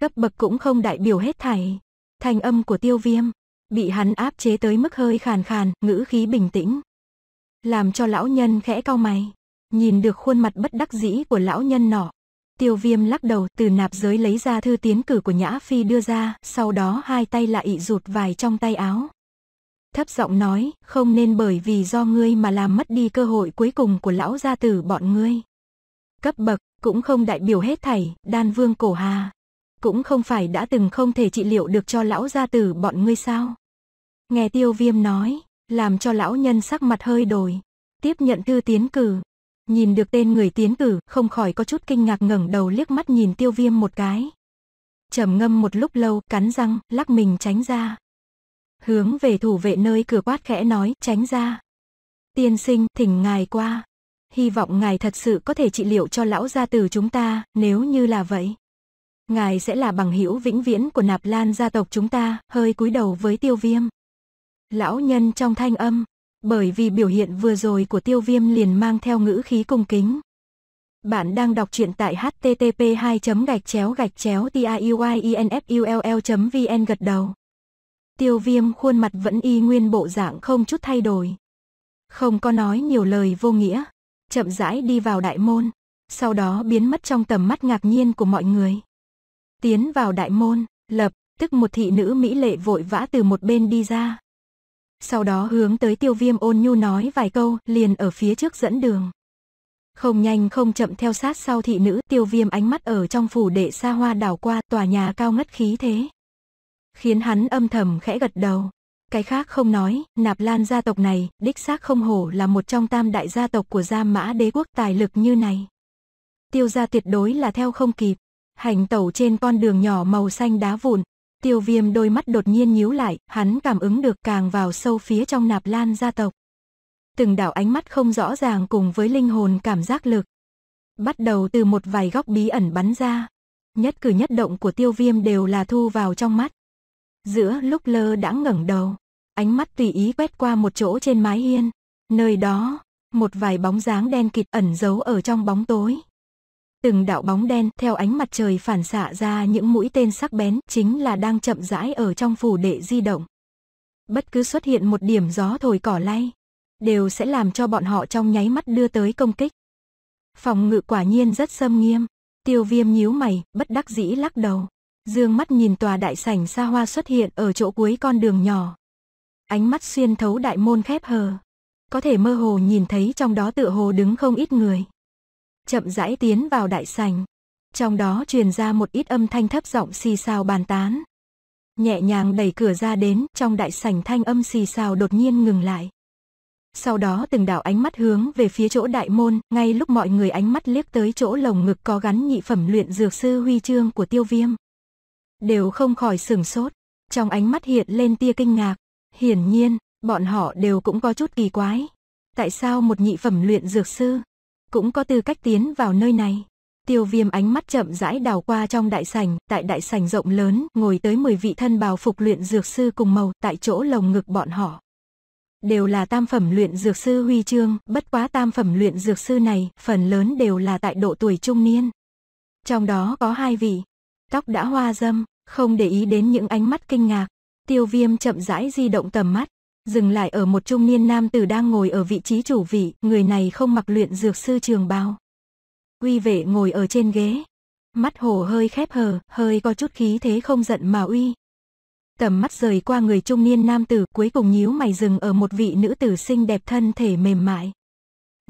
Cấp bậc cũng không đại biểu hết thảy. Thành âm của tiêu viêm, bị hắn áp chế tới mức hơi khàn khàn, ngữ khí bình tĩnh. Làm cho lão nhân khẽ cau mày. Nhìn được khuôn mặt bất đắc dĩ của lão nhân nọ, Tiêu viêm lắc đầu từ nạp giới lấy ra thư tiến cử của Nhã Phi đưa ra, sau đó hai tay lại ị rụt vài trong tay áo. Thấp giọng nói, không nên bởi vì do ngươi mà làm mất đi cơ hội cuối cùng của lão gia tử bọn ngươi. Cấp bậc, cũng không đại biểu hết thảy, đan vương cổ hà. Cũng không phải đã từng không thể trị liệu được cho lão gia tử bọn ngươi sao. Nghe tiêu viêm nói, làm cho lão nhân sắc mặt hơi đổi. Tiếp nhận thư tiến cử, nhìn được tên người tiến cử, không khỏi có chút kinh ngạc ngẩng đầu liếc mắt nhìn tiêu viêm một cái. trầm ngâm một lúc lâu, cắn răng, lắc mình tránh ra. Hướng về thủ vệ nơi cửa quát khẽ nói, tránh ra. Tiên sinh, thỉnh ngài qua. Hy vọng ngài thật sự có thể trị liệu cho lão gia từ chúng ta, nếu như là vậy. Ngài sẽ là bằng hữu vĩnh viễn của nạp lan gia tộc chúng ta, hơi cúi đầu với tiêu viêm. Lão nhân trong thanh âm, bởi vì biểu hiện vừa rồi của tiêu viêm liền mang theo ngữ khí cung kính. Bạn đang đọc truyện tại http 2 gạch chéo gạch chéo tiuyenfull vn gật đầu. Tiêu viêm khuôn mặt vẫn y nguyên bộ dạng không chút thay đổi. Không có nói nhiều lời vô nghĩa. Chậm rãi đi vào đại môn. Sau đó biến mất trong tầm mắt ngạc nhiên của mọi người. Tiến vào đại môn, lập, tức một thị nữ mỹ lệ vội vã từ một bên đi ra sau đó hướng tới tiêu viêm ôn nhu nói vài câu, liền ở phía trước dẫn đường. Không nhanh không chậm theo sát sau thị nữ, tiêu viêm ánh mắt ở trong phủ đệ xa hoa đảo qua tòa nhà cao ngất khí thế. Khiến hắn âm thầm khẽ gật đầu. Cái khác không nói, nạp lan gia tộc này, đích xác không hổ là một trong tam đại gia tộc của gia mã đế quốc tài lực như này. Tiêu gia tuyệt đối là theo không kịp. Hành tẩu trên con đường nhỏ màu xanh đá vụn, Tiêu viêm đôi mắt đột nhiên nhíu lại, hắn cảm ứng được càng vào sâu phía trong nạp lan gia tộc. Từng đảo ánh mắt không rõ ràng cùng với linh hồn cảm giác lực. Bắt đầu từ một vài góc bí ẩn bắn ra. Nhất cử nhất động của tiêu viêm đều là thu vào trong mắt. Giữa lúc lơ đã ngẩng đầu, ánh mắt tùy ý quét qua một chỗ trên mái hiên. Nơi đó, một vài bóng dáng đen kịt ẩn giấu ở trong bóng tối từng đạo bóng đen theo ánh mặt trời phản xạ ra những mũi tên sắc bén chính là đang chậm rãi ở trong phủ đệ di động. Bất cứ xuất hiện một điểm gió thổi cỏ lay, đều sẽ làm cho bọn họ trong nháy mắt đưa tới công kích. Phòng ngự quả nhiên rất xâm nghiêm, tiêu viêm nhíu mày, bất đắc dĩ lắc đầu. Dương mắt nhìn tòa đại sảnh xa hoa xuất hiện ở chỗ cuối con đường nhỏ. Ánh mắt xuyên thấu đại môn khép hờ. Có thể mơ hồ nhìn thấy trong đó tựa hồ đứng không ít người chậm rãi tiến vào đại sảnh. Trong đó truyền ra một ít âm thanh thấp giọng xì xào bàn tán. Nhẹ nhàng đẩy cửa ra đến, trong đại sảnh thanh âm xì xào đột nhiên ngừng lại. Sau đó từng đảo ánh mắt hướng về phía chỗ đại môn, ngay lúc mọi người ánh mắt liếc tới chỗ lồng ngực có gắn nhị phẩm luyện dược sư huy chương của tiêu viêm. Đều không khỏi sửng sốt, trong ánh mắt hiện lên tia kinh ngạc. Hiển nhiên, bọn họ đều cũng có chút kỳ quái. Tại sao một nhị phẩm luyện dược sư cũng có tư cách tiến vào nơi này. Tiêu viêm ánh mắt chậm rãi đào qua trong đại sảnh, tại đại sảnh rộng lớn, ngồi tới 10 vị thân bào phục luyện dược sư cùng màu, tại chỗ lồng ngực bọn họ. Đều là tam phẩm luyện dược sư huy chương, bất quá tam phẩm luyện dược sư này, phần lớn đều là tại độ tuổi trung niên. Trong đó có hai vị, tóc đã hoa dâm, không để ý đến những ánh mắt kinh ngạc, tiêu viêm chậm rãi di động tầm mắt, dừng lại ở một trung niên nam tử đang ngồi ở vị trí chủ vị, người này không mặc luyện dược sư trường bào. Quy vệ ngồi ở trên ghế, mắt hồ hơi khép hờ, hơi có chút khí thế không giận mà uy. Tầm mắt rời qua người trung niên nam tử cuối cùng nhíu mày dừng ở một vị nữ tử xinh đẹp thân thể mềm mại.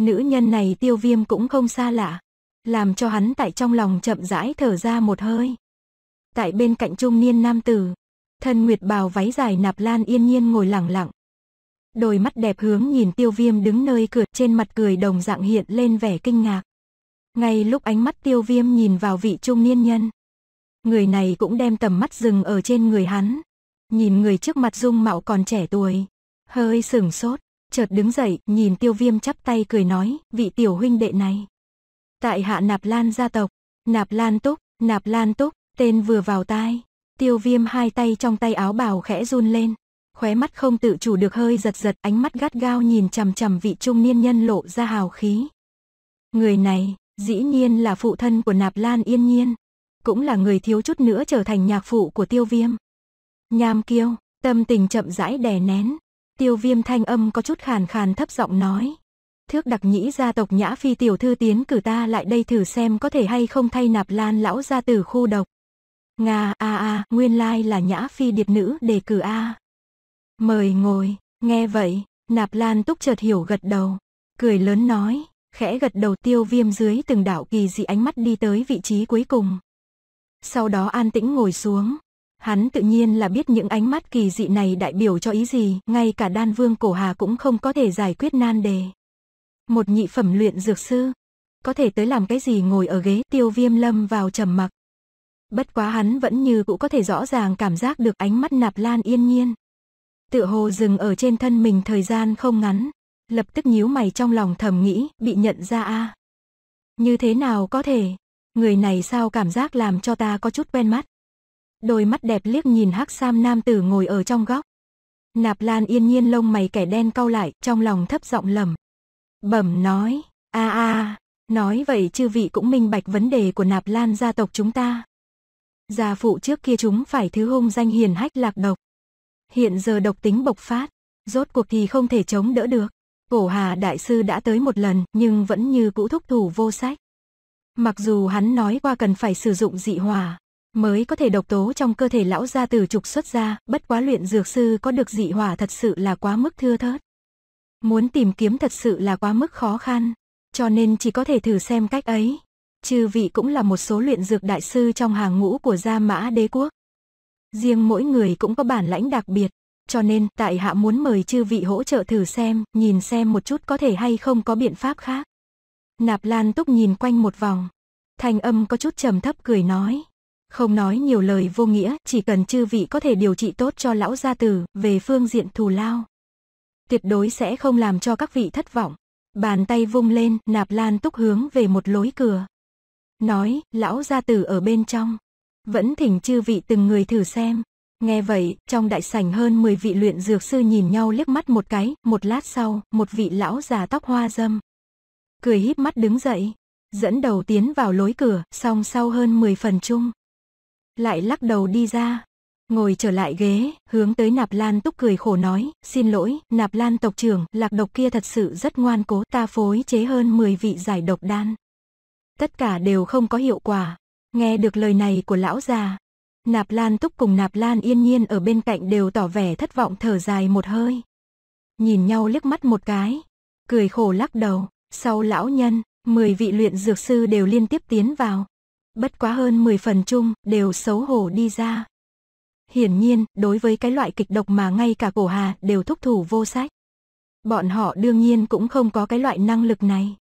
Nữ nhân này tiêu viêm cũng không xa lạ, làm cho hắn tại trong lòng chậm rãi thở ra một hơi. Tại bên cạnh trung niên nam tử, thân nguyệt bào váy dài nạp lan yên nhiên ngồi lặng lặng, đôi mắt đẹp hướng nhìn tiêu viêm đứng nơi cửa trên mặt cười đồng dạng hiện lên vẻ kinh ngạc. Ngay lúc ánh mắt tiêu viêm nhìn vào vị trung niên nhân, người này cũng đem tầm mắt dừng ở trên người hắn, nhìn người trước mặt dung mạo còn trẻ tuổi, hơi sừng sốt, chợt đứng dậy, nhìn tiêu viêm chắp tay cười nói, vị tiểu huynh đệ này. Tại hạ nạp lan gia tộc, nạp lan túc, nạp lan túc, tên vừa vào tai, tiêu viêm hai tay trong tay áo bào khẽ run lên, khóe mắt không tự chủ được hơi giật giật, ánh mắt gắt gao nhìn chằm chằm vị trung niên nhân lộ ra hào khí. Người này, dĩ nhiên là phụ thân của Nạp Lan Yên Nhiên, cũng là người thiếu chút nữa trở thành nhạc phụ của Tiêu Viêm. Nham Kiêu, tâm tình chậm rãi đè nén, Tiêu Viêm thanh âm có chút khàn khàn thấp giọng nói: Thước đặc nhĩ gia tộc Nhã Phi tiểu thư tiến cử ta lại đây thử xem có thể hay không thay Nạp Lan lão gia tử khu độc. Nga a a, nguyên lai là Nhã Phi điệp nữ đề cử a. Mời ngồi, nghe vậy, nạp lan túc chợt hiểu gật đầu, cười lớn nói, khẽ gật đầu tiêu viêm dưới từng đảo kỳ dị ánh mắt đi tới vị trí cuối cùng. Sau đó an tĩnh ngồi xuống, hắn tự nhiên là biết những ánh mắt kỳ dị này đại biểu cho ý gì, ngay cả đan vương cổ hà cũng không có thể giải quyết nan đề. Một nhị phẩm luyện dược sư, có thể tới làm cái gì ngồi ở ghế tiêu viêm lâm vào trầm mặc. Bất quá hắn vẫn như cũ có thể rõ ràng cảm giác được ánh mắt nạp lan yên nhiên tựa hồ dừng ở trên thân mình thời gian không ngắn, lập tức nhíu mày trong lòng thầm nghĩ, bị nhận ra a. Như thế nào có thể? Người này sao cảm giác làm cho ta có chút quen mắt. Đôi mắt đẹp liếc nhìn Hắc Sam nam tử ngồi ở trong góc. Nạp Lan yên nhiên lông mày kẻ đen cau lại, trong lòng thấp giọng lầm. Bẩm nói, a a, nói vậy chư vị cũng minh bạch vấn đề của Nạp Lan gia tộc chúng ta. Gia phụ trước kia chúng phải thứ hung danh hiền hách lạc độc. Hiện giờ độc tính bộc phát, rốt cuộc thì không thể chống đỡ được. Cổ Hà Đại Sư đã tới một lần nhưng vẫn như cũ thúc thủ vô sách. Mặc dù hắn nói qua cần phải sử dụng dị hòa mới có thể độc tố trong cơ thể lão gia tử trục xuất ra, bất quá luyện dược sư có được dị hòa thật sự là quá mức thưa thớt. Muốn tìm kiếm thật sự là quá mức khó khăn, cho nên chỉ có thể thử xem cách ấy. Chư vị cũng là một số luyện dược đại sư trong hàng ngũ của gia mã đế quốc, riêng mỗi người cũng có bản lãnh đặc biệt. Cho nên, tại hạ muốn mời chư vị hỗ trợ thử xem, nhìn xem một chút có thể hay không có biện pháp khác. Nạp Lan Túc nhìn quanh một vòng. Thanh âm có chút trầm thấp cười nói. Không nói nhiều lời vô nghĩa, chỉ cần chư vị có thể điều trị tốt cho lão gia tử, về phương diện thù lao. Tuyệt đối sẽ không làm cho các vị thất vọng. Bàn tay vung lên, Nạp Lan Túc hướng về một lối cửa. Nói, lão gia tử ở bên trong. Vẫn thỉnh chư vị từng người thử xem. Nghe vậy, trong đại sảnh hơn 10 vị luyện dược sư nhìn nhau liếc mắt một cái, một lát sau, một vị lão già tóc hoa dâm. Cười híp mắt đứng dậy, dẫn đầu tiến vào lối cửa, song sau hơn 10 phần chung. Lại lắc đầu đi ra, ngồi trở lại ghế, hướng tới Nạp Lan túc cười khổ nói, xin lỗi, Nạp Lan tộc trưởng, lạc độc kia thật sự rất ngoan cố, ta phối chế hơn 10 vị giải độc đan. Tất cả đều không có hiệu quả, Nghe được lời này của lão già, Nạp Lan Túc cùng Nạp Lan Yên Nhiên ở bên cạnh đều tỏ vẻ thất vọng thở dài một hơi. Nhìn nhau liếc mắt một cái, cười khổ lắc đầu, sau lão nhân, 10 vị luyện dược sư đều liên tiếp tiến vào. Bất quá hơn 10 phần chung đều xấu hổ đi ra. Hiển nhiên, đối với cái loại kịch độc mà ngay cả cổ hà đều thúc thủ vô sách. Bọn họ đương nhiên cũng không có cái loại năng lực này.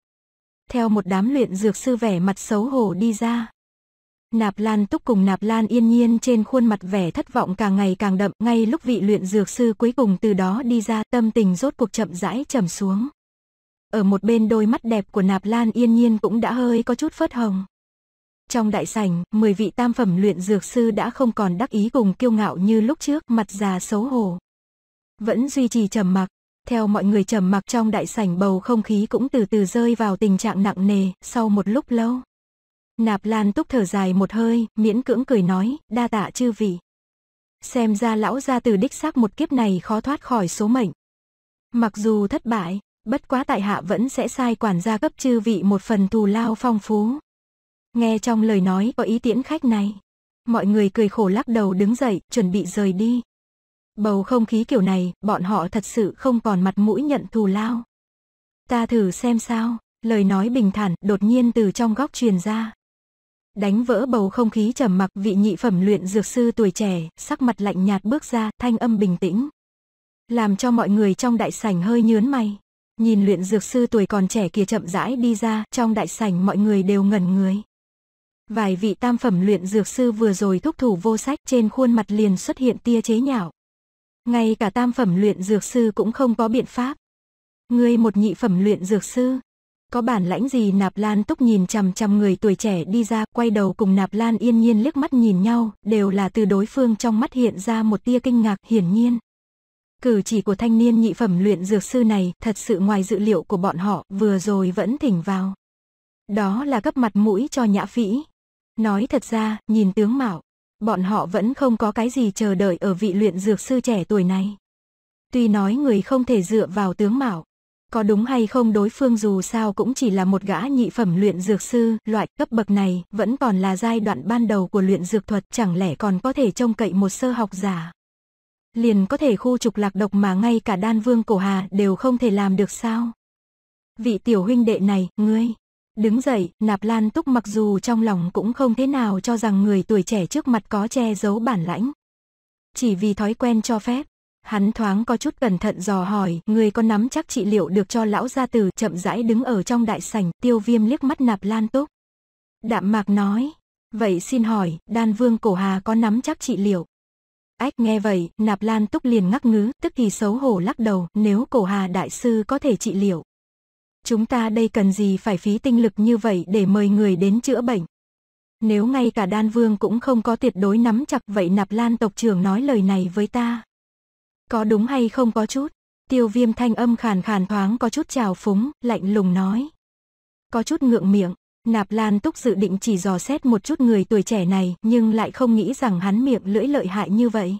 Theo một đám luyện dược sư vẻ mặt xấu hổ đi ra, Nạp Lan Túc cùng Nạp Lan Yên Nhiên trên khuôn mặt vẻ thất vọng càng ngày càng đậm, ngay lúc vị luyện dược sư cuối cùng từ đó đi ra, tâm tình rốt cuộc chậm rãi trầm xuống. Ở một bên đôi mắt đẹp của Nạp Lan Yên Nhiên cũng đã hơi có chút phớt hồng. Trong đại sảnh, 10 vị tam phẩm luyện dược sư đã không còn đắc ý cùng kiêu ngạo như lúc trước, mặt già xấu hổ. Vẫn duy trì trầm mặc, theo mọi người trầm mặc trong đại sảnh bầu không khí cũng từ từ rơi vào tình trạng nặng nề, sau một lúc lâu. Nạp Lan Túc thở dài một hơi, miễn cưỡng cười nói, đa tạ chư vị. Xem ra lão gia từ đích xác một kiếp này khó thoát khỏi số mệnh. Mặc dù thất bại, bất quá tại hạ vẫn sẽ sai quản gia cấp chư vị một phần thù lao phong phú. Nghe trong lời nói có ý tiễn khách này. Mọi người cười khổ lắc đầu đứng dậy, chuẩn bị rời đi. Bầu không khí kiểu này, bọn họ thật sự không còn mặt mũi nhận thù lao. Ta thử xem sao, lời nói bình thản đột nhiên từ trong góc truyền ra. Đánh vỡ bầu không khí trầm mặc vị nhị phẩm luyện dược sư tuổi trẻ, sắc mặt lạnh nhạt bước ra, thanh âm bình tĩnh. Làm cho mọi người trong đại sảnh hơi nhớn mày. Nhìn luyện dược sư tuổi còn trẻ kia chậm rãi đi ra, trong đại sảnh mọi người đều ngẩn người. Vài vị tam phẩm luyện dược sư vừa rồi thúc thủ vô sách trên khuôn mặt liền xuất hiện tia chế nhạo. Ngay cả tam phẩm luyện dược sư cũng không có biện pháp. Ngươi một nhị phẩm luyện dược sư, có bản lãnh gì Nạp Lan Túc nhìn chằm chằm người tuổi trẻ đi ra, quay đầu cùng Nạp Lan yên nhiên liếc mắt nhìn nhau, đều là từ đối phương trong mắt hiện ra một tia kinh ngạc hiển nhiên. Cử chỉ của thanh niên nhị phẩm luyện dược sư này thật sự ngoài dự liệu của bọn họ, vừa rồi vẫn thỉnh vào. Đó là cấp mặt mũi cho nhã phỉ. Nói thật ra, nhìn tướng mạo, bọn họ vẫn không có cái gì chờ đợi ở vị luyện dược sư trẻ tuổi này. Tuy nói người không thể dựa vào tướng mạo, có đúng hay không đối phương dù sao cũng chỉ là một gã nhị phẩm luyện dược sư, loại cấp bậc này vẫn còn là giai đoạn ban đầu của luyện dược thuật chẳng lẽ còn có thể trông cậy một sơ học giả. Liền có thể khu trục lạc độc mà ngay cả đan vương cổ hà đều không thể làm được sao. Vị tiểu huynh đệ này, ngươi, đứng dậy, nạp lan túc mặc dù trong lòng cũng không thế nào cho rằng người tuổi trẻ trước mặt có che giấu bản lãnh. Chỉ vì thói quen cho phép, Hắn thoáng có chút cẩn thận dò hỏi, người có nắm chắc trị liệu được cho lão gia tử chậm rãi đứng ở trong đại sảnh, tiêu viêm liếc mắt nạp lan túc. Đạm mạc nói, vậy xin hỏi, đan vương cổ hà có nắm chắc trị liệu? Ách nghe vậy, nạp lan túc liền ngắc ngứ, tức thì xấu hổ lắc đầu, nếu cổ hà đại sư có thể trị liệu. Chúng ta đây cần gì phải phí tinh lực như vậy để mời người đến chữa bệnh. Nếu ngay cả đan vương cũng không có tuyệt đối nắm chặt vậy nạp lan tộc trưởng nói lời này với ta, có đúng hay không có chút? Tiêu viêm thanh âm khàn khàn thoáng có chút trào phúng, lạnh lùng nói. Có chút ngượng miệng, nạp lan túc dự định chỉ dò xét một chút người tuổi trẻ này nhưng lại không nghĩ rằng hắn miệng lưỡi lợi hại như vậy.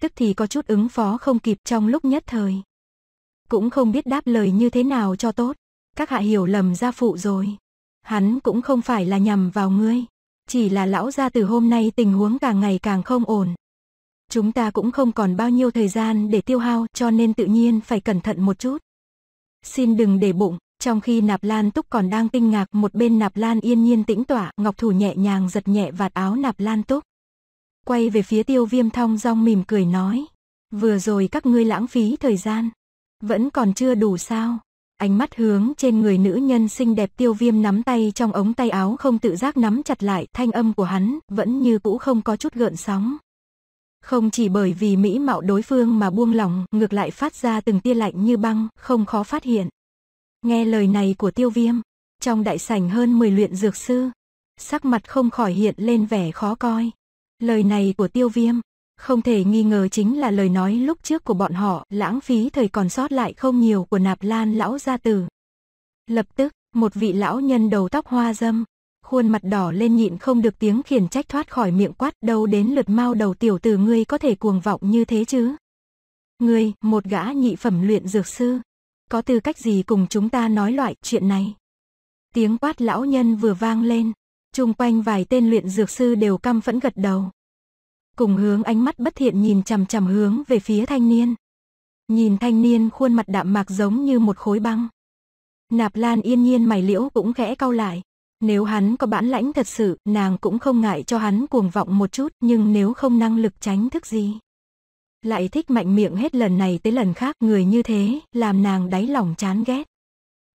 Tức thì có chút ứng phó không kịp trong lúc nhất thời. Cũng không biết đáp lời như thế nào cho tốt, các hạ hiểu lầm gia phụ rồi. Hắn cũng không phải là nhầm vào ngươi, chỉ là lão gia từ hôm nay tình huống càng ngày càng không ổn, Chúng ta cũng không còn bao nhiêu thời gian để tiêu hao cho nên tự nhiên phải cẩn thận một chút. Xin đừng để bụng, trong khi nạp lan túc còn đang kinh ngạc một bên nạp lan yên nhiên tĩnh tỏa, ngọc thủ nhẹ nhàng giật nhẹ vạt áo nạp lan túc. Quay về phía tiêu viêm thong rong mỉm cười nói. Vừa rồi các ngươi lãng phí thời gian. Vẫn còn chưa đủ sao? Ánh mắt hướng trên người nữ nhân xinh đẹp tiêu viêm nắm tay trong ống tay áo không tự giác nắm chặt lại thanh âm của hắn vẫn như cũ không có chút gợn sóng. Không chỉ bởi vì mỹ mạo đối phương mà buông lòng, ngược lại phát ra từng tia lạnh như băng, không khó phát hiện. Nghe lời này của tiêu viêm, trong đại sảnh hơn 10 luyện dược sư, sắc mặt không khỏi hiện lên vẻ khó coi. Lời này của tiêu viêm, không thể nghi ngờ chính là lời nói lúc trước của bọn họ, lãng phí thời còn sót lại không nhiều của nạp lan lão gia tử. Lập tức, một vị lão nhân đầu tóc hoa dâm, khuôn mặt đỏ lên nhịn không được tiếng khiển trách thoát khỏi miệng quát đâu đến lượt mau đầu tiểu tử ngươi có thể cuồng vọng như thế chứ. Ngươi, một gã nhị phẩm luyện dược sư, có tư cách gì cùng chúng ta nói loại chuyện này. Tiếng quát lão nhân vừa vang lên, chung quanh vài tên luyện dược sư đều căm phẫn gật đầu. Cùng hướng ánh mắt bất thiện nhìn chằm chằm hướng về phía thanh niên. Nhìn thanh niên khuôn mặt đạm mạc giống như một khối băng. Nạp Lan yên nhiên mày liễu cũng khẽ cau lại, nếu hắn có bản lãnh thật sự, nàng cũng không ngại cho hắn cuồng vọng một chút, nhưng nếu không năng lực tránh thức gì. Lại thích mạnh miệng hết lần này tới lần khác người như thế, làm nàng đáy lòng chán ghét.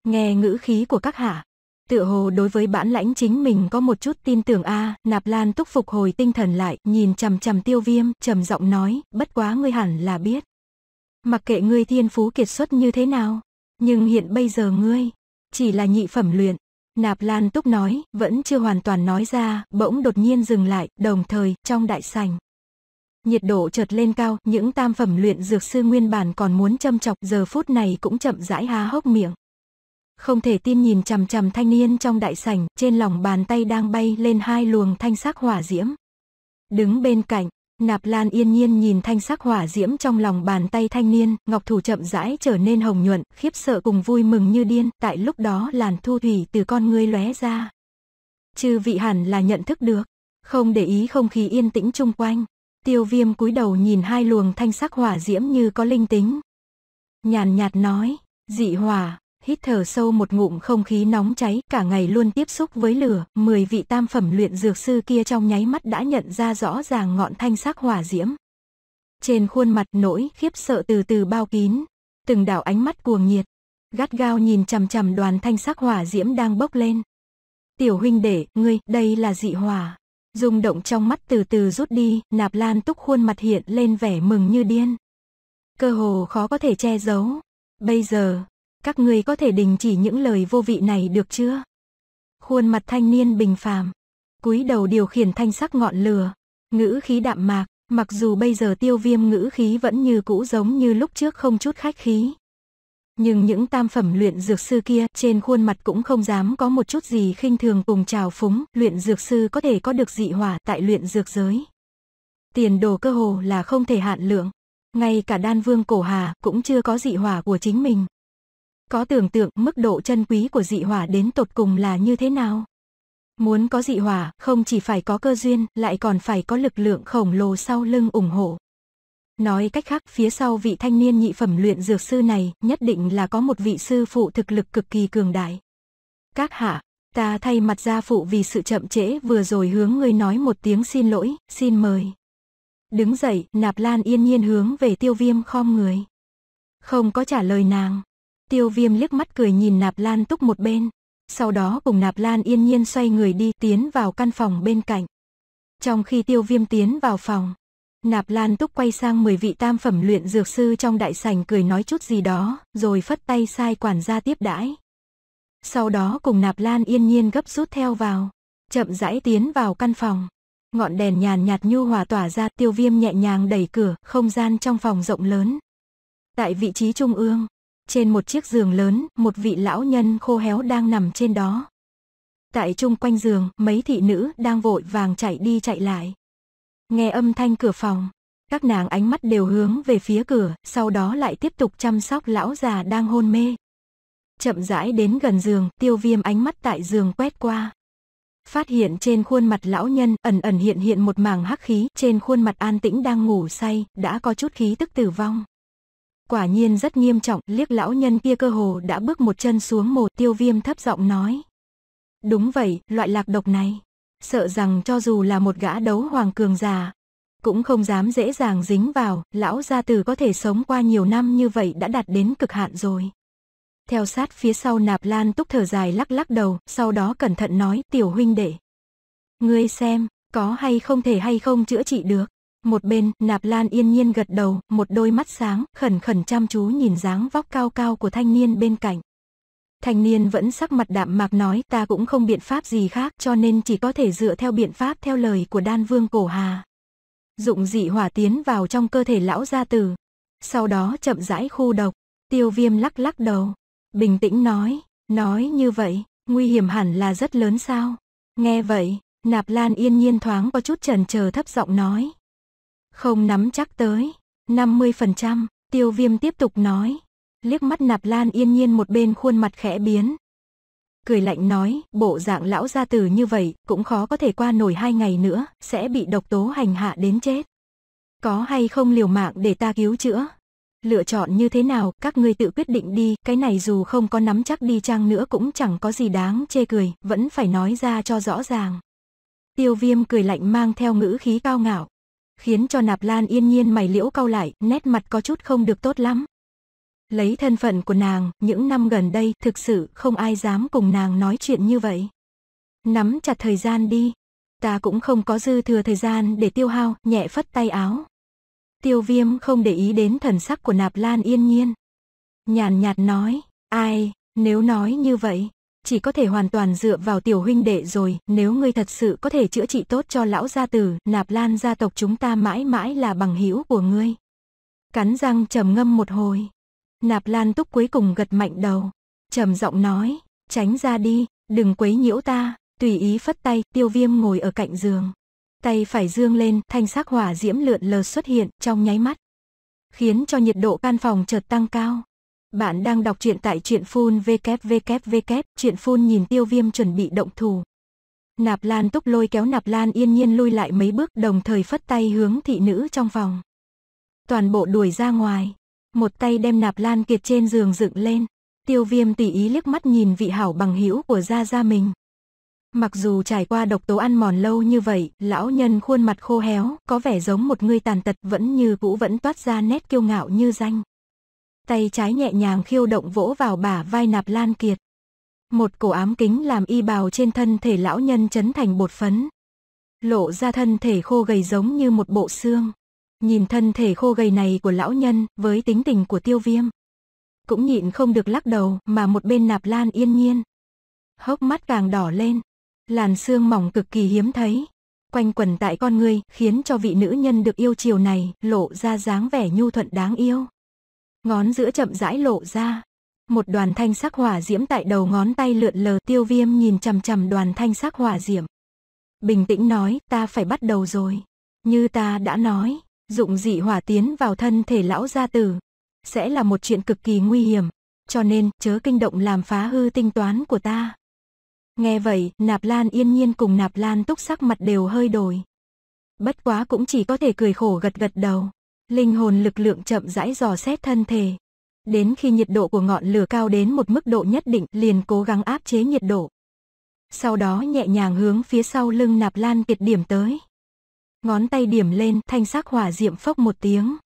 Nghe ngữ khí của các hạ, tựa hồ đối với bản lãnh chính mình có một chút tin tưởng a à, nạp lan túc phục hồi tinh thần lại nhìn chằm chằm tiêu viêm trầm giọng nói bất quá ngươi hẳn là biết mặc kệ ngươi thiên phú kiệt xuất như thế nào nhưng hiện bây giờ ngươi chỉ là nhị phẩm luyện Nạp Lan Túc nói, vẫn chưa hoàn toàn nói ra, bỗng đột nhiên dừng lại, đồng thời, trong đại sảnh. Nhiệt độ chợt lên cao, những tam phẩm luyện dược sư nguyên bản còn muốn châm chọc, giờ phút này cũng chậm rãi há hốc miệng. Không thể tin nhìn chằm chằm thanh niên trong đại sảnh, trên lòng bàn tay đang bay lên hai luồng thanh sắc hỏa diễm. Đứng bên cạnh, Nạp Lan yên nhiên nhìn thanh sắc hỏa diễm trong lòng bàn tay thanh niên, ngọc thủ chậm rãi trở nên hồng nhuận, khiếp sợ cùng vui mừng như điên, tại lúc đó làn thu thủy từ con ngươi lóe ra. Chư vị hẳn là nhận thức được, không để ý không khí yên tĩnh chung quanh, tiêu viêm cúi đầu nhìn hai luồng thanh sắc hỏa diễm như có linh tính. Nhàn nhạt nói, dị hỏa, hít thở sâu một ngụm không khí nóng cháy, cả ngày luôn tiếp xúc với lửa, 10 vị tam phẩm luyện dược sư kia trong nháy mắt đã nhận ra rõ ràng ngọn thanh sắc hỏa diễm. Trên khuôn mặt nỗi khiếp sợ từ từ bao kín, từng đảo ánh mắt cuồng nhiệt, gắt gao nhìn chằm chằm đoàn thanh sắc hỏa diễm đang bốc lên. Tiểu huynh đệ, ngươi, đây là dị hỏa. Rung động trong mắt từ từ rút đi, nạp lan túc khuôn mặt hiện lên vẻ mừng như điên. Cơ hồ khó có thể che giấu. Bây giờ, các ngươi có thể đình chỉ những lời vô vị này được chưa? Khuôn mặt thanh niên bình phàm, cúi đầu điều khiển thanh sắc ngọn lửa, ngữ khí đạm mạc, mặc dù bây giờ tiêu viêm ngữ khí vẫn như cũ giống như lúc trước không chút khách khí. Nhưng những tam phẩm luyện dược sư kia trên khuôn mặt cũng không dám có một chút gì khinh thường cùng trào phúng, luyện dược sư có thể có được dị hỏa tại luyện dược giới. Tiền đồ cơ hồ là không thể hạn lượng, ngay cả đan vương cổ hà cũng chưa có dị hỏa của chính mình. Có tưởng tượng mức độ chân quý của dị hỏa đến tột cùng là như thế nào? Muốn có dị hỏa, không chỉ phải có cơ duyên, lại còn phải có lực lượng khổng lồ sau lưng ủng hộ. Nói cách khác, phía sau vị thanh niên nhị phẩm luyện dược sư này, nhất định là có một vị sư phụ thực lực cực kỳ cường đại. Các hạ, ta thay mặt gia phụ vì sự chậm trễ vừa rồi hướng ngươi nói một tiếng xin lỗi, xin mời. Đứng dậy, nạp lan yên nhiên hướng về tiêu viêm khom người. Không có trả lời nàng tiêu viêm liếc mắt cười nhìn nạp lan túc một bên. Sau đó cùng nạp lan yên nhiên xoay người đi tiến vào căn phòng bên cạnh. Trong khi tiêu viêm tiến vào phòng, nạp lan túc quay sang 10 vị tam phẩm luyện dược sư trong đại sảnh cười nói chút gì đó, rồi phất tay sai quản gia tiếp đãi. Sau đó cùng nạp lan yên nhiên gấp rút theo vào, chậm rãi tiến vào căn phòng. Ngọn đèn nhàn nhạt nhu hòa tỏa ra tiêu viêm nhẹ nhàng đẩy cửa, không gian trong phòng rộng lớn. Tại vị trí trung ương, trên một chiếc giường lớn, một vị lão nhân khô héo đang nằm trên đó. Tại chung quanh giường, mấy thị nữ đang vội vàng chạy đi chạy lại. Nghe âm thanh cửa phòng, các nàng ánh mắt đều hướng về phía cửa, sau đó lại tiếp tục chăm sóc lão già đang hôn mê. Chậm rãi đến gần giường, tiêu viêm ánh mắt tại giường quét qua. Phát hiện trên khuôn mặt lão nhân ẩn ẩn hiện hiện một mảng hắc khí, trên khuôn mặt an tĩnh đang ngủ say, đã có chút khí tức tử vong quả nhiên rất nghiêm trọng, liếc lão nhân kia cơ hồ đã bước một chân xuống một tiêu viêm thấp giọng nói. Đúng vậy, loại lạc độc này, sợ rằng cho dù là một gã đấu hoàng cường già, cũng không dám dễ dàng dính vào, lão gia tử có thể sống qua nhiều năm như vậy đã đạt đến cực hạn rồi. Theo sát phía sau nạp lan túc thở dài lắc lắc đầu, sau đó cẩn thận nói tiểu huynh đệ. Ngươi xem, có hay không thể hay không chữa trị được. Một bên, nạp lan yên nhiên gật đầu, một đôi mắt sáng, khẩn khẩn chăm chú nhìn dáng vóc cao cao của thanh niên bên cạnh. Thanh niên vẫn sắc mặt đạm mạc nói ta cũng không biện pháp gì khác cho nên chỉ có thể dựa theo biện pháp theo lời của đan vương cổ hà. Dụng dị hỏa tiến vào trong cơ thể lão gia tử. Sau đó chậm rãi khu độc, tiêu viêm lắc lắc đầu. Bình tĩnh nói, nói như vậy, nguy hiểm hẳn là rất lớn sao. Nghe vậy, nạp lan yên nhiên thoáng có chút trần chờ thấp giọng nói, không nắm chắc tới 50%, tiêu viêm tiếp tục nói, liếc mắt nạp lan yên nhiên một bên khuôn mặt khẽ biến. Cười lạnh nói, bộ dạng lão gia tử như vậy, cũng khó có thể qua nổi hai ngày nữa, sẽ bị độc tố hành hạ đến chết. Có hay không liều mạng để ta cứu chữa? Lựa chọn như thế nào, các ngươi tự quyết định đi, cái này dù không có nắm chắc đi chăng nữa cũng chẳng có gì đáng chê cười, vẫn phải nói ra cho rõ ràng. Tiêu viêm cười lạnh mang theo ngữ khí cao ngạo khiến cho nạp lan yên nhiên mày liễu cau lại, nét mặt có chút không được tốt lắm. Lấy thân phận của nàng, những năm gần đây thực sự không ai dám cùng nàng nói chuyện như vậy. Nắm chặt thời gian đi. Ta cũng không có dư thừa thời gian để tiêu hao, nhẹ phất tay áo. Tiêu viêm không để ý đến thần sắc của nạp lan yên nhiên. Nhàn nhạt nói, ai, nếu nói như vậy, chỉ có thể hoàn toàn dựa vào tiểu huynh đệ rồi, nếu ngươi thật sự có thể chữa trị tốt cho lão gia tử, nạp lan gia tộc chúng ta mãi mãi là bằng hữu của ngươi. Cắn răng trầm ngâm một hồi, nạp lan túc cuối cùng gật mạnh đầu, trầm giọng nói, tránh ra đi, đừng quấy nhiễu ta, tùy ý phất tay, tiêu viêm ngồi ở cạnh giường. Tay phải dương lên, thanh sắc hỏa diễm lượn lờ xuất hiện trong nháy mắt. Khiến cho nhiệt độ căn phòng chợt tăng cao. Bạn đang đọc truyện tại truyện phun www truyện full nhìn tiêu viêm chuẩn bị động thủ. Nạp Lan túc lôi kéo Nạp Lan yên nhiên lui lại mấy bước đồng thời phất tay hướng thị nữ trong phòng. Toàn bộ đuổi ra ngoài. Một tay đem Nạp Lan kiệt trên giường dựng lên. Tiêu viêm tỉ ý liếc mắt nhìn vị hảo bằng hữu của gia gia mình. Mặc dù trải qua độc tố ăn mòn lâu như vậy, lão nhân khuôn mặt khô héo, có vẻ giống một người tàn tật vẫn như cũ vẫn toát ra nét kiêu ngạo như danh tay trái nhẹ nhàng khiêu động vỗ vào bả vai nạp lan kiệt. Một cổ ám kính làm y bào trên thân thể lão nhân chấn thành bột phấn. Lộ ra thân thể khô gầy giống như một bộ xương. Nhìn thân thể khô gầy này của lão nhân với tính tình của tiêu viêm. Cũng nhịn không được lắc đầu mà một bên nạp lan yên nhiên. Hốc mắt càng đỏ lên. Làn xương mỏng cực kỳ hiếm thấy. Quanh quần tại con người khiến cho vị nữ nhân được yêu chiều này lộ ra dáng vẻ nhu thuận đáng yêu ngón giữa chậm rãi lộ ra. Một đoàn thanh sắc hỏa diễm tại đầu ngón tay lượn lờ tiêu viêm nhìn chằm chằm đoàn thanh sắc hỏa diễm. Bình tĩnh nói ta phải bắt đầu rồi. Như ta đã nói, dụng dị hỏa tiến vào thân thể lão gia tử. Sẽ là một chuyện cực kỳ nguy hiểm, cho nên chớ kinh động làm phá hư tinh toán của ta. Nghe vậy, nạp lan yên nhiên cùng nạp lan túc sắc mặt đều hơi đổi. Bất quá cũng chỉ có thể cười khổ gật gật đầu linh hồn lực lượng chậm rãi dò xét thân thể. Đến khi nhiệt độ của ngọn lửa cao đến một mức độ nhất định liền cố gắng áp chế nhiệt độ. Sau đó nhẹ nhàng hướng phía sau lưng nạp lan kiệt điểm tới. Ngón tay điểm lên thanh sắc hỏa diệm phốc một tiếng.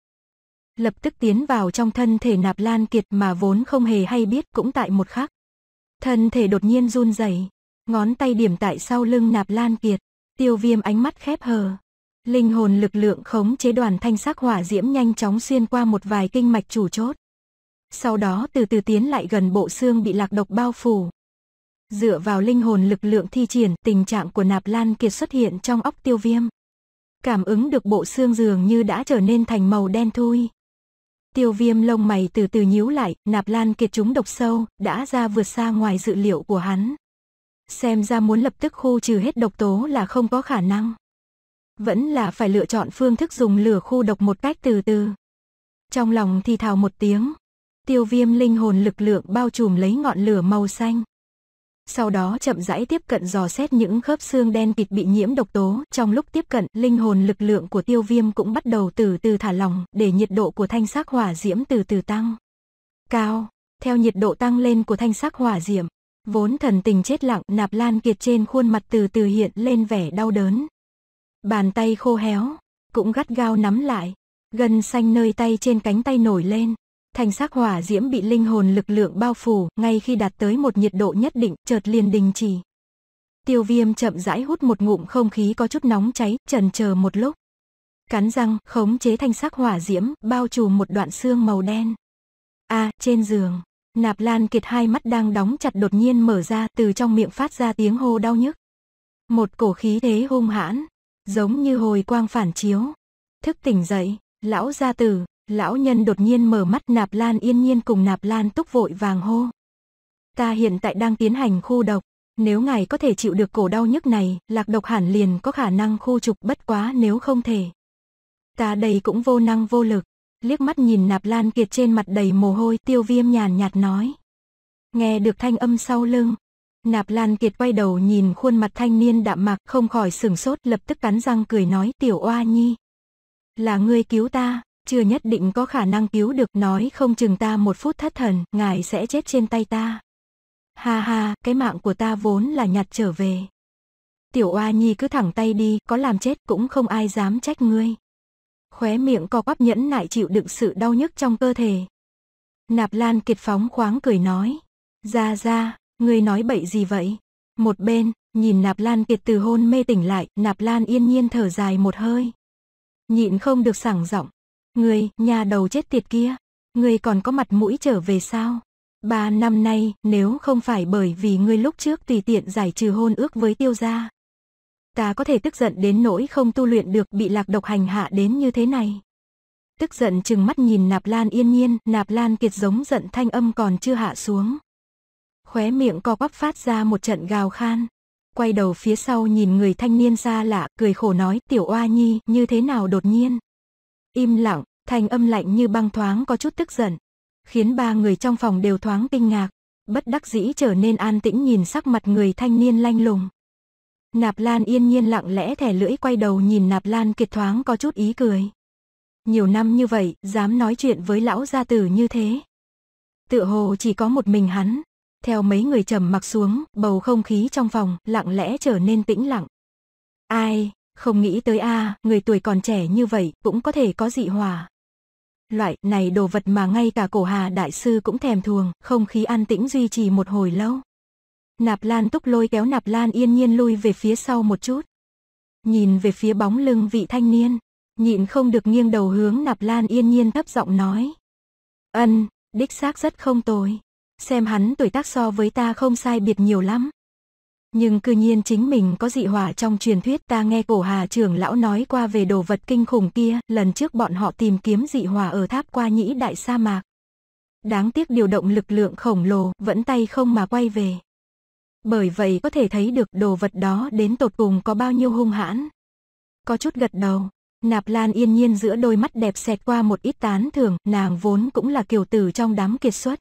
Lập tức tiến vào trong thân thể nạp lan kiệt mà vốn không hề hay biết cũng tại một khắc. Thân thể đột nhiên run rẩy ngón tay điểm tại sau lưng nạp lan kiệt. Tiêu viêm ánh mắt khép hờ, Linh hồn lực lượng khống chế đoàn thanh sắc hỏa diễm nhanh chóng xuyên qua một vài kinh mạch chủ chốt. Sau đó từ từ tiến lại gần bộ xương bị lạc độc bao phủ. Dựa vào linh hồn lực lượng thi triển, tình trạng của Nạp Lan Kiệt xuất hiện trong óc tiêu viêm. Cảm ứng được bộ xương dường như đã trở nên thành màu đen thui. Tiêu viêm lông mày từ từ nhíu lại, Nạp Lan Kiệt chúng độc sâu, đã ra vượt xa ngoài dự liệu của hắn. Xem ra muốn lập tức khu trừ hết độc tố là không có khả năng vẫn là phải lựa chọn phương thức dùng lửa khu độc một cách từ từ. Trong lòng thì thào một tiếng, tiêu viêm linh hồn lực lượng bao trùm lấy ngọn lửa màu xanh. Sau đó chậm rãi tiếp cận dò xét những khớp xương đen kịt bị nhiễm độc tố. Trong lúc tiếp cận, linh hồn lực lượng của tiêu viêm cũng bắt đầu từ từ thả lỏng, để nhiệt độ của thanh sắc hỏa diễm từ từ tăng. Cao, theo nhiệt độ tăng lên của thanh sắc hỏa diễm, vốn thần tình chết lặng nạp lan kiệt trên khuôn mặt từ từ hiện lên vẻ đau đớn. Bàn tay khô héo, cũng gắt gao nắm lại, gần xanh nơi tay trên cánh tay nổi lên. Thành sắc hỏa diễm bị linh hồn lực lượng bao phủ, ngay khi đạt tới một nhiệt độ nhất định, chợt liền đình chỉ. Tiêu viêm chậm rãi hút một ngụm không khí có chút nóng cháy, trần chờ một lúc. Cắn răng, khống chế thanh sắc hỏa diễm, bao trùm một đoạn xương màu đen. a à, trên giường, nạp lan kiệt hai mắt đang đóng chặt đột nhiên mở ra từ trong miệng phát ra tiếng hô đau nhức. Một cổ khí thế hung hãn, giống như hồi quang phản chiếu. Thức tỉnh dậy, lão gia tử, lão nhân đột nhiên mở mắt nạp lan yên nhiên cùng nạp lan túc vội vàng hô. Ta hiện tại đang tiến hành khu độc, nếu ngài có thể chịu được cổ đau nhức này, lạc độc hẳn liền có khả năng khu trục bất quá nếu không thể. Ta đầy cũng vô năng vô lực, liếc mắt nhìn nạp lan kiệt trên mặt đầy mồ hôi tiêu viêm nhàn nhạt nói. Nghe được thanh âm sau lưng, Nạp Lan Kiệt quay đầu nhìn khuôn mặt thanh niên đạm mạc không khỏi sửng sốt lập tức cắn răng cười nói tiểu oa nhi. Là ngươi cứu ta, chưa nhất định có khả năng cứu được nói không chừng ta một phút thất thần, ngài sẽ chết trên tay ta. Ha ha, cái mạng của ta vốn là nhặt trở về. Tiểu oa nhi cứ thẳng tay đi, có làm chết cũng không ai dám trách ngươi. Khóe miệng co quắp nhẫn nại chịu đựng sự đau nhức trong cơ thể. Nạp Lan Kiệt phóng khoáng cười nói. Ra ra, Ngươi nói bậy gì vậy? Một bên, nhìn Nạp Lan Kiệt từ hôn mê tỉnh lại, Nạp Lan yên nhiên thở dài một hơi. Nhịn không được sảng giọng. Ngươi, nhà đầu chết tiệt kia, ngươi còn có mặt mũi trở về sao? Ba năm nay, nếu không phải bởi vì ngươi lúc trước tùy tiện giải trừ hôn ước với tiêu gia. Ta có thể tức giận đến nỗi không tu luyện được bị lạc độc hành hạ đến như thế này. Tức giận chừng mắt nhìn Nạp Lan yên nhiên, Nạp Lan kiệt giống giận thanh âm còn chưa hạ xuống khóe miệng co quắp phát ra một trận gào khan. Quay đầu phía sau nhìn người thanh niên xa lạ, cười khổ nói tiểu oa nhi như thế nào đột nhiên. Im lặng, thanh âm lạnh như băng thoáng có chút tức giận. Khiến ba người trong phòng đều thoáng kinh ngạc, bất đắc dĩ trở nên an tĩnh nhìn sắc mặt người thanh niên lanh lùng. Nạp Lan yên nhiên lặng lẽ thẻ lưỡi quay đầu nhìn Nạp Lan kiệt thoáng có chút ý cười. Nhiều năm như vậy, dám nói chuyện với lão gia tử như thế. Tự hồ chỉ có một mình hắn, theo mấy người trầm mặc xuống, bầu không khí trong phòng lặng lẽ trở nên tĩnh lặng. Ai, không nghĩ tới a, người tuổi còn trẻ như vậy cũng có thể có dị hòa Loại này đồ vật mà ngay cả cổ hà đại sư cũng thèm thuồng, không khí an tĩnh duy trì một hồi lâu. Nạp Lan túc lôi kéo Nạp Lan yên nhiên lui về phía sau một chút. Nhìn về phía bóng lưng vị thanh niên, nhịn không được nghiêng đầu hướng Nạp Lan yên nhiên thấp giọng nói. Ân, đích xác rất không tồi. Xem hắn tuổi tác so với ta không sai biệt nhiều lắm. Nhưng cư nhiên chính mình có dị hỏa trong truyền thuyết ta nghe cổ hà trưởng lão nói qua về đồ vật kinh khủng kia, lần trước bọn họ tìm kiếm dị hỏa ở tháp qua nhĩ đại sa mạc. Đáng tiếc điều động lực lượng khổng lồ, vẫn tay không mà quay về. Bởi vậy có thể thấy được đồ vật đó đến tột cùng có bao nhiêu hung hãn. Có chút gật đầu, Nạp Lan yên nhiên giữa đôi mắt đẹp xẹt qua một ít tán thường nàng vốn cũng là kiều tử trong đám kiệt xuất.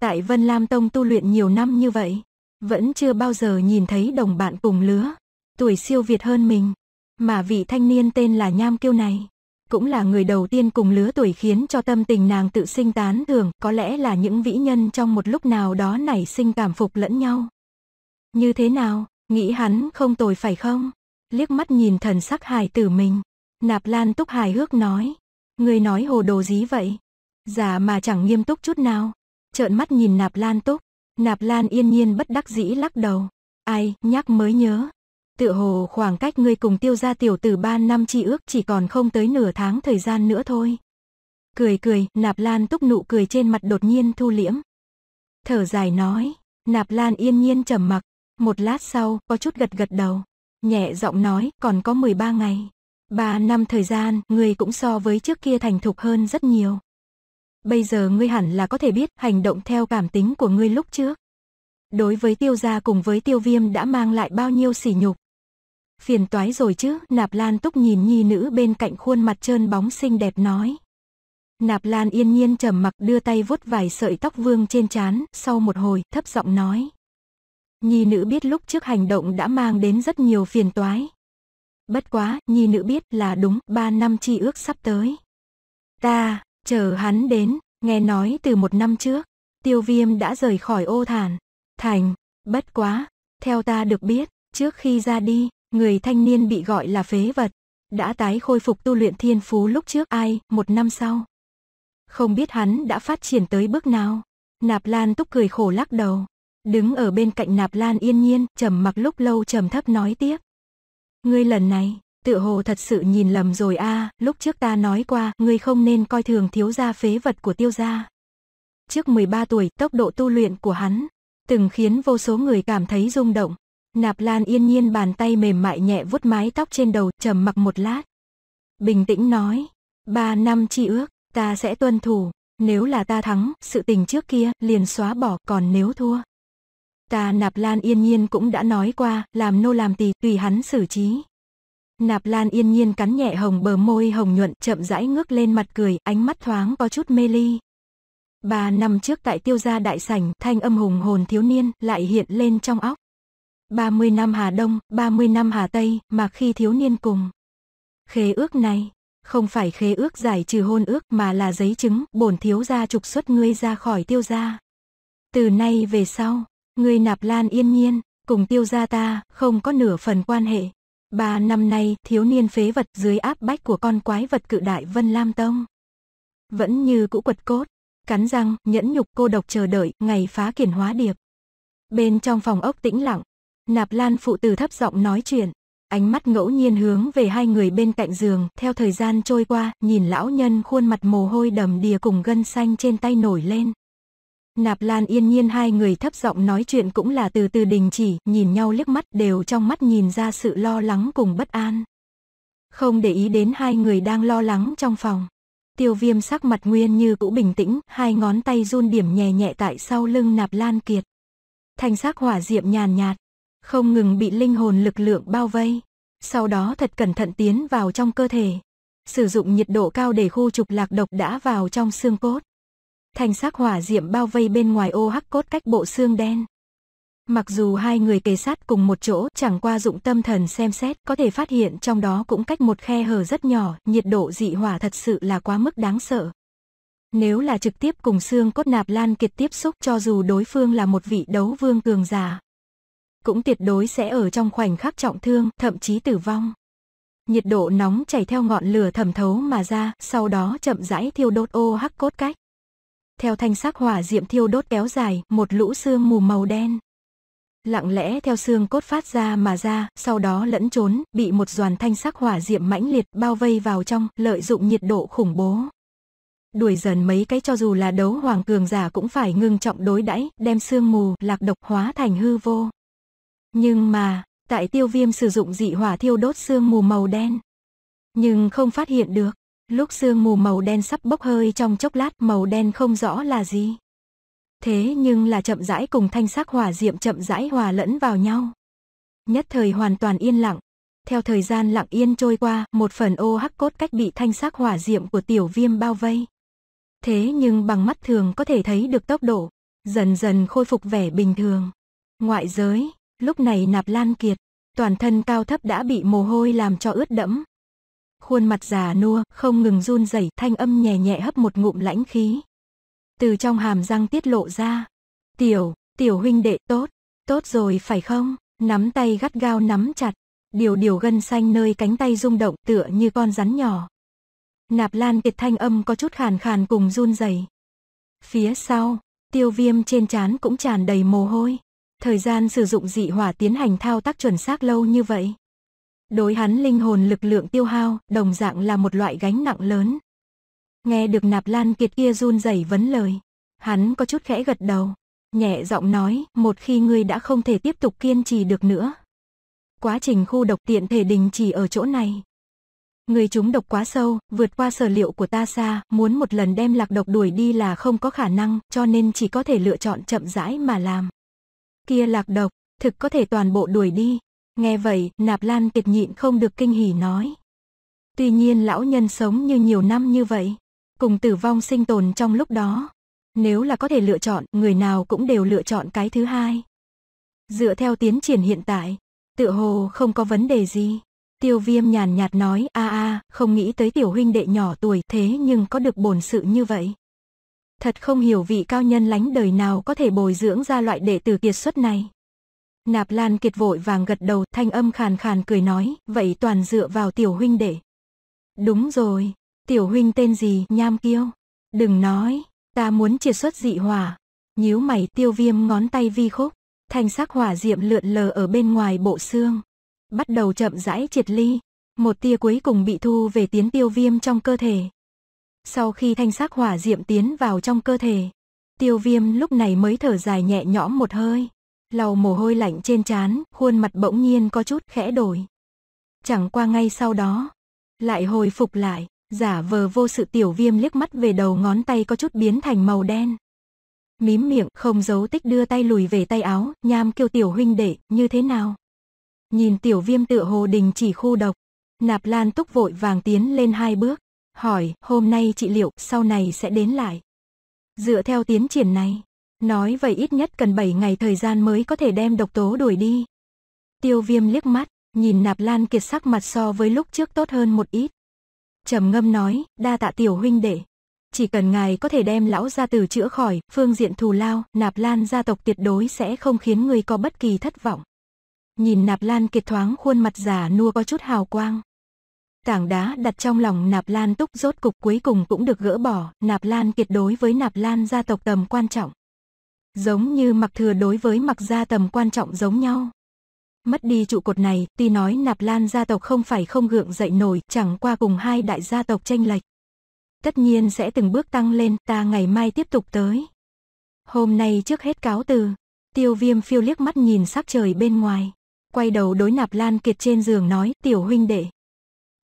Tại Vân Lam Tông tu luyện nhiều năm như vậy, vẫn chưa bao giờ nhìn thấy đồng bạn cùng lứa, tuổi siêu việt hơn mình. Mà vị thanh niên tên là Nham Kiêu này, cũng là người đầu tiên cùng lứa tuổi khiến cho tâm tình nàng tự sinh tán thường, có lẽ là những vĩ nhân trong một lúc nào đó nảy sinh cảm phục lẫn nhau. Như thế nào, nghĩ hắn không tồi phải không? Liếc mắt nhìn thần sắc hài tử mình, Nạp Lan Túc hài hước nói, người nói hồ đồ gì vậy? Giả mà chẳng nghiêm túc chút nào trợn mắt nhìn nạp lan túc, nạp lan yên nhiên bất đắc dĩ lắc đầu. Ai, nhắc mới nhớ. Tựa hồ khoảng cách ngươi cùng tiêu gia tiểu tử ba năm chi ước chỉ còn không tới nửa tháng thời gian nữa thôi. Cười cười, nạp lan túc nụ cười trên mặt đột nhiên thu liễm. Thở dài nói, nạp lan yên nhiên trầm mặc, một lát sau, có chút gật gật đầu. Nhẹ giọng nói, còn có 13 ngày. ba năm thời gian, người cũng so với trước kia thành thục hơn rất nhiều. Bây giờ ngươi hẳn là có thể biết hành động theo cảm tính của ngươi lúc trước. Đối với tiêu gia cùng với tiêu viêm đã mang lại bao nhiêu sỉ nhục. Phiền toái rồi chứ, nạp lan túc nhìn nhi nữ bên cạnh khuôn mặt trơn bóng xinh đẹp nói. Nạp lan yên nhiên trầm mặc đưa tay vuốt vài sợi tóc vương trên trán, sau một hồi thấp giọng nói. Nhi nữ biết lúc trước hành động đã mang đến rất nhiều phiền toái. Bất quá, nhi nữ biết là đúng, ba năm chi ước sắp tới. Ta, Chờ hắn đến, nghe nói từ một năm trước, tiêu viêm đã rời khỏi ô thản. Thành, bất quá, theo ta được biết, trước khi ra đi, người thanh niên bị gọi là phế vật, đã tái khôi phục tu luyện thiên phú lúc trước ai, một năm sau. Không biết hắn đã phát triển tới bước nào. Nạp Lan túc cười khổ lắc đầu, đứng ở bên cạnh Nạp Lan yên nhiên, trầm mặc lúc lâu trầm thấp nói tiếp. Ngươi lần này, Tựa hồ thật sự nhìn lầm rồi a, à, lúc trước ta nói qua, ngươi không nên coi thường thiếu gia phế vật của tiêu gia. Trước 13 tuổi, tốc độ tu luyện của hắn, từng khiến vô số người cảm thấy rung động. Nạp Lan yên nhiên bàn tay mềm mại nhẹ vuốt mái tóc trên đầu, trầm mặc một lát. Bình tĩnh nói, ba năm chi ước, ta sẽ tuân thủ, nếu là ta thắng, sự tình trước kia liền xóa bỏ, còn nếu thua. Ta Nạp Lan yên nhiên cũng đã nói qua, làm nô làm tỳ tùy hắn xử trí. Nạp Lan yên nhiên cắn nhẹ hồng bờ môi hồng nhuận chậm rãi ngước lên mặt cười, ánh mắt thoáng có chút mê ly. Ba năm trước tại tiêu gia đại sảnh, thanh âm hùng hồn thiếu niên lại hiện lên trong óc. 30 năm Hà Đông, 30 năm Hà Tây, mà khi thiếu niên cùng. Khế ước này, không phải khế ước giải trừ hôn ước mà là giấy chứng bổn thiếu gia trục xuất ngươi ra khỏi tiêu gia. Từ nay về sau, ngươi nạp lan yên nhiên, cùng tiêu gia ta, không có nửa phần quan hệ. Ba năm nay, thiếu niên phế vật dưới áp bách của con quái vật cự đại Vân Lam Tông. Vẫn như cũ quật cốt, cắn răng, nhẫn nhục cô độc chờ đợi, ngày phá kiển hóa điệp. Bên trong phòng ốc tĩnh lặng, Nạp Lan phụ tử thấp giọng nói chuyện, ánh mắt ngẫu nhiên hướng về hai người bên cạnh giường, theo thời gian trôi qua, nhìn lão nhân khuôn mặt mồ hôi đầm đìa cùng gân xanh trên tay nổi lên. Nạp Lan yên nhiên hai người thấp giọng nói chuyện cũng là từ từ đình chỉ, nhìn nhau liếc mắt đều trong mắt nhìn ra sự lo lắng cùng bất an. Không để ý đến hai người đang lo lắng trong phòng. Tiêu viêm sắc mặt nguyên như cũ bình tĩnh, hai ngón tay run điểm nhẹ nhẹ tại sau lưng Nạp Lan Kiệt. Thành sắc hỏa diệm nhàn nhạt, không ngừng bị linh hồn lực lượng bao vây. Sau đó thật cẩn thận tiến vào trong cơ thể. Sử dụng nhiệt độ cao để khu trục lạc độc đã vào trong xương cốt. Thành sắc hỏa diệm bao vây bên ngoài ô hắc cốt cách bộ xương đen. Mặc dù hai người kề sát cùng một chỗ chẳng qua dụng tâm thần xem xét có thể phát hiện trong đó cũng cách một khe hở rất nhỏ, nhiệt độ dị hỏa thật sự là quá mức đáng sợ. Nếu là trực tiếp cùng xương cốt nạp lan kiệt tiếp xúc cho dù đối phương là một vị đấu vương cường giả, cũng tuyệt đối sẽ ở trong khoảnh khắc trọng thương, thậm chí tử vong. Nhiệt độ nóng chảy theo ngọn lửa thẩm thấu mà ra, sau đó chậm rãi thiêu đốt ô hắc cốt cách theo thanh sắc hỏa diệm thiêu đốt kéo dài, một lũ xương mù màu đen. Lặng lẽ theo xương cốt phát ra mà ra, sau đó lẫn trốn, bị một đoàn thanh sắc hỏa diệm mãnh liệt bao vây vào trong, lợi dụng nhiệt độ khủng bố. Đuổi dần mấy cái cho dù là đấu hoàng cường giả cũng phải ngưng trọng đối đãi, đem xương mù, lạc độc hóa thành hư vô. Nhưng mà, tại tiêu viêm sử dụng dị hỏa thiêu đốt xương mù màu đen. Nhưng không phát hiện được. Lúc sương mù màu đen sắp bốc hơi trong chốc lát màu đen không rõ là gì. Thế nhưng là chậm rãi cùng thanh sắc hỏa diệm chậm rãi hòa lẫn vào nhau. Nhất thời hoàn toàn yên lặng. Theo thời gian lặng yên trôi qua, một phần ô hắc cốt cách bị thanh sắc hỏa diệm của tiểu viêm bao vây. Thế nhưng bằng mắt thường có thể thấy được tốc độ, dần dần khôi phục vẻ bình thường. Ngoại giới, lúc này nạp lan kiệt, toàn thân cao thấp đã bị mồ hôi làm cho ướt đẫm. Khuôn mặt già nua, không ngừng run rẩy, thanh âm nhẹ nhẹ hấp một ngụm lãnh khí. Từ trong hàm răng tiết lộ ra. Tiểu, tiểu huynh đệ tốt, tốt rồi phải không? Nắm tay gắt gao nắm chặt. Điều điều gân xanh nơi cánh tay rung động tựa như con rắn nhỏ. Nạp lan kiệt thanh âm có chút khàn khàn cùng run rẩy. Phía sau, tiêu viêm trên trán cũng tràn đầy mồ hôi. Thời gian sử dụng dị hỏa tiến hành thao tác chuẩn xác lâu như vậy. Đối hắn linh hồn lực lượng tiêu hao, đồng dạng là một loại gánh nặng lớn. Nghe được nạp lan kiệt kia run rẩy vấn lời. Hắn có chút khẽ gật đầu. Nhẹ giọng nói, một khi ngươi đã không thể tiếp tục kiên trì được nữa. Quá trình khu độc tiện thể đình chỉ ở chỗ này. Người chúng độc quá sâu, vượt qua sở liệu của ta xa, muốn một lần đem lạc độc đuổi đi là không có khả năng, cho nên chỉ có thể lựa chọn chậm rãi mà làm. Kia lạc độc, thực có thể toàn bộ đuổi đi, Nghe vậy, nạp lan kiệt nhịn không được kinh hỉ nói. Tuy nhiên lão nhân sống như nhiều năm như vậy, cùng tử vong sinh tồn trong lúc đó. Nếu là có thể lựa chọn, người nào cũng đều lựa chọn cái thứ hai. Dựa theo tiến triển hiện tại, tự hồ không có vấn đề gì. Tiêu viêm nhàn nhạt nói, a a, không nghĩ tới tiểu huynh đệ nhỏ tuổi thế nhưng có được bổn sự như vậy. Thật không hiểu vị cao nhân lánh đời nào có thể bồi dưỡng ra loại đệ tử kiệt xuất này. Nạp Lan Kiệt vội vàng gật đầu, thanh âm khàn khàn cười nói, vậy toàn dựa vào tiểu huynh đệ. Đúng rồi, tiểu huynh tên gì, nham kiêu. Đừng nói, ta muốn triệt xuất dị hỏa. Nhíu mày tiêu viêm ngón tay vi khúc, thanh sắc hỏa diệm lượn lờ ở bên ngoài bộ xương. Bắt đầu chậm rãi triệt ly, một tia cuối cùng bị thu về tiến tiêu viêm trong cơ thể. Sau khi thanh sắc hỏa diệm tiến vào trong cơ thể, tiêu viêm lúc này mới thở dài nhẹ nhõm một hơi lau mồ hôi lạnh trên trán, khuôn mặt bỗng nhiên có chút khẽ đổi. Chẳng qua ngay sau đó, lại hồi phục lại, giả vờ vô sự tiểu viêm liếc mắt về đầu ngón tay có chút biến thành màu đen. Mím miệng không giấu tích đưa tay lùi về tay áo, nham kêu tiểu huynh đệ, như thế nào? Nhìn tiểu viêm tựa hồ đình chỉ khu độc, nạp lan túc vội vàng tiến lên hai bước, hỏi hôm nay chị liệu sau này sẽ đến lại. Dựa theo tiến triển này, Nói vậy ít nhất cần 7 ngày thời gian mới có thể đem độc tố đuổi đi. Tiêu viêm liếc mắt, nhìn nạp lan kiệt sắc mặt so với lúc trước tốt hơn một ít. trầm ngâm nói, đa tạ tiểu huynh đệ. Chỉ cần ngài có thể đem lão gia tử chữa khỏi, phương diện thù lao, nạp lan gia tộc tuyệt đối sẽ không khiến người có bất kỳ thất vọng. Nhìn nạp lan kiệt thoáng khuôn mặt giả nua có chút hào quang. Tảng đá đặt trong lòng nạp lan túc rốt cục cuối cùng cũng được gỡ bỏ, nạp lan kiệt đối với nạp lan gia tộc tầm quan trọng. Giống như mặc thừa đối với mặc gia tầm quan trọng giống nhau. Mất đi trụ cột này, tuy nói nạp lan gia tộc không phải không gượng dậy nổi, chẳng qua cùng hai đại gia tộc tranh lệch. Tất nhiên sẽ từng bước tăng lên, ta ngày mai tiếp tục tới. Hôm nay trước hết cáo từ, tiêu viêm phiêu liếc mắt nhìn sắc trời bên ngoài. Quay đầu đối nạp lan kiệt trên giường nói, tiểu huynh đệ.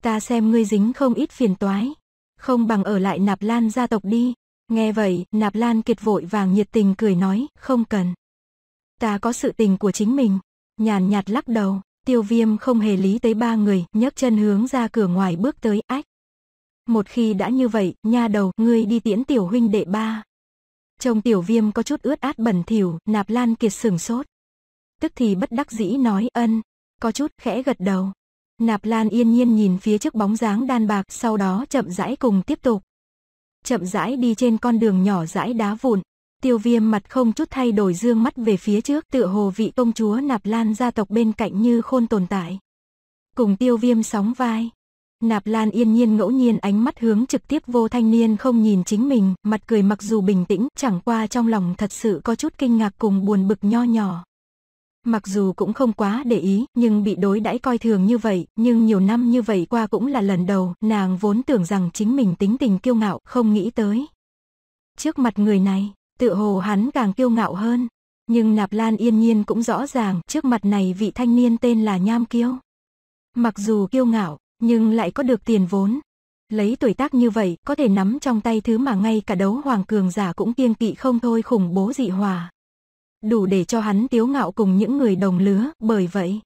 Ta xem ngươi dính không ít phiền toái. Không bằng ở lại nạp lan gia tộc đi, Nghe vậy, Nạp Lan Kiệt vội vàng nhiệt tình cười nói, không cần. Ta có sự tình của chính mình. Nhàn nhạt lắc đầu, tiêu viêm không hề lý tới ba người, nhấc chân hướng ra cửa ngoài bước tới, ách. Một khi đã như vậy, nha đầu, ngươi đi tiễn tiểu huynh đệ ba. Trông tiểu viêm có chút ướt át bẩn thỉu, Nạp Lan Kiệt sừng sốt. Tức thì bất đắc dĩ nói ân, có chút khẽ gật đầu. Nạp Lan yên nhiên nhìn phía trước bóng dáng đan bạc, sau đó chậm rãi cùng tiếp tục chậm rãi đi trên con đường nhỏ rãi đá vụn. Tiêu viêm mặt không chút thay đổi dương mắt về phía trước tựa hồ vị công chúa Nạp Lan gia tộc bên cạnh như khôn tồn tại. Cùng tiêu viêm sóng vai. Nạp Lan yên nhiên ngẫu nhiên ánh mắt hướng trực tiếp vô thanh niên không nhìn chính mình, mặt cười mặc dù bình tĩnh, chẳng qua trong lòng thật sự có chút kinh ngạc cùng buồn bực nho nhỏ mặc dù cũng không quá để ý, nhưng bị đối đãi coi thường như vậy, nhưng nhiều năm như vậy qua cũng là lần đầu, nàng vốn tưởng rằng chính mình tính tình kiêu ngạo, không nghĩ tới. Trước mặt người này, tự hồ hắn càng kiêu ngạo hơn, nhưng Nạp Lan yên nhiên cũng rõ ràng, trước mặt này vị thanh niên tên là Nham Kiêu. Mặc dù kiêu ngạo, nhưng lại có được tiền vốn. Lấy tuổi tác như vậy, có thể nắm trong tay thứ mà ngay cả đấu hoàng cường giả cũng kiêng kỵ không thôi khủng bố dị hòa đủ để cho hắn tiếu ngạo cùng những người đồng lứa, bởi vậy.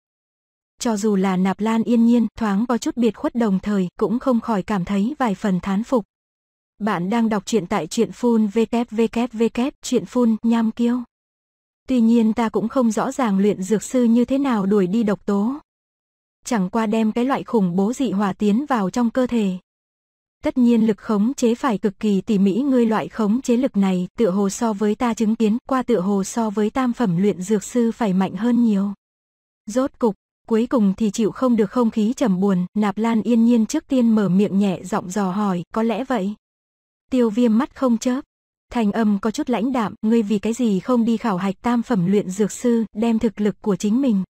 Cho dù là nạp lan yên nhiên, thoáng có chút biệt khuất đồng thời, cũng không khỏi cảm thấy vài phần thán phục. Bạn đang đọc truyện tại truyện phun vkvkvk, truyện full nham kiêu. Tuy nhiên ta cũng không rõ ràng luyện dược sư như thế nào đuổi đi độc tố. Chẳng qua đem cái loại khủng bố dị hòa tiến vào trong cơ thể, Tất nhiên lực khống chế phải cực kỳ tỉ mỉ ngươi loại khống chế lực này tựa hồ so với ta chứng kiến qua tựa hồ so với tam phẩm luyện dược sư phải mạnh hơn nhiều. Rốt cục, cuối cùng thì chịu không được không khí trầm buồn, nạp lan yên nhiên trước tiên mở miệng nhẹ giọng dò hỏi, có lẽ vậy. Tiêu viêm mắt không chớp, thành âm có chút lãnh đạm, ngươi vì cái gì không đi khảo hạch tam phẩm luyện dược sư, đem thực lực của chính mình.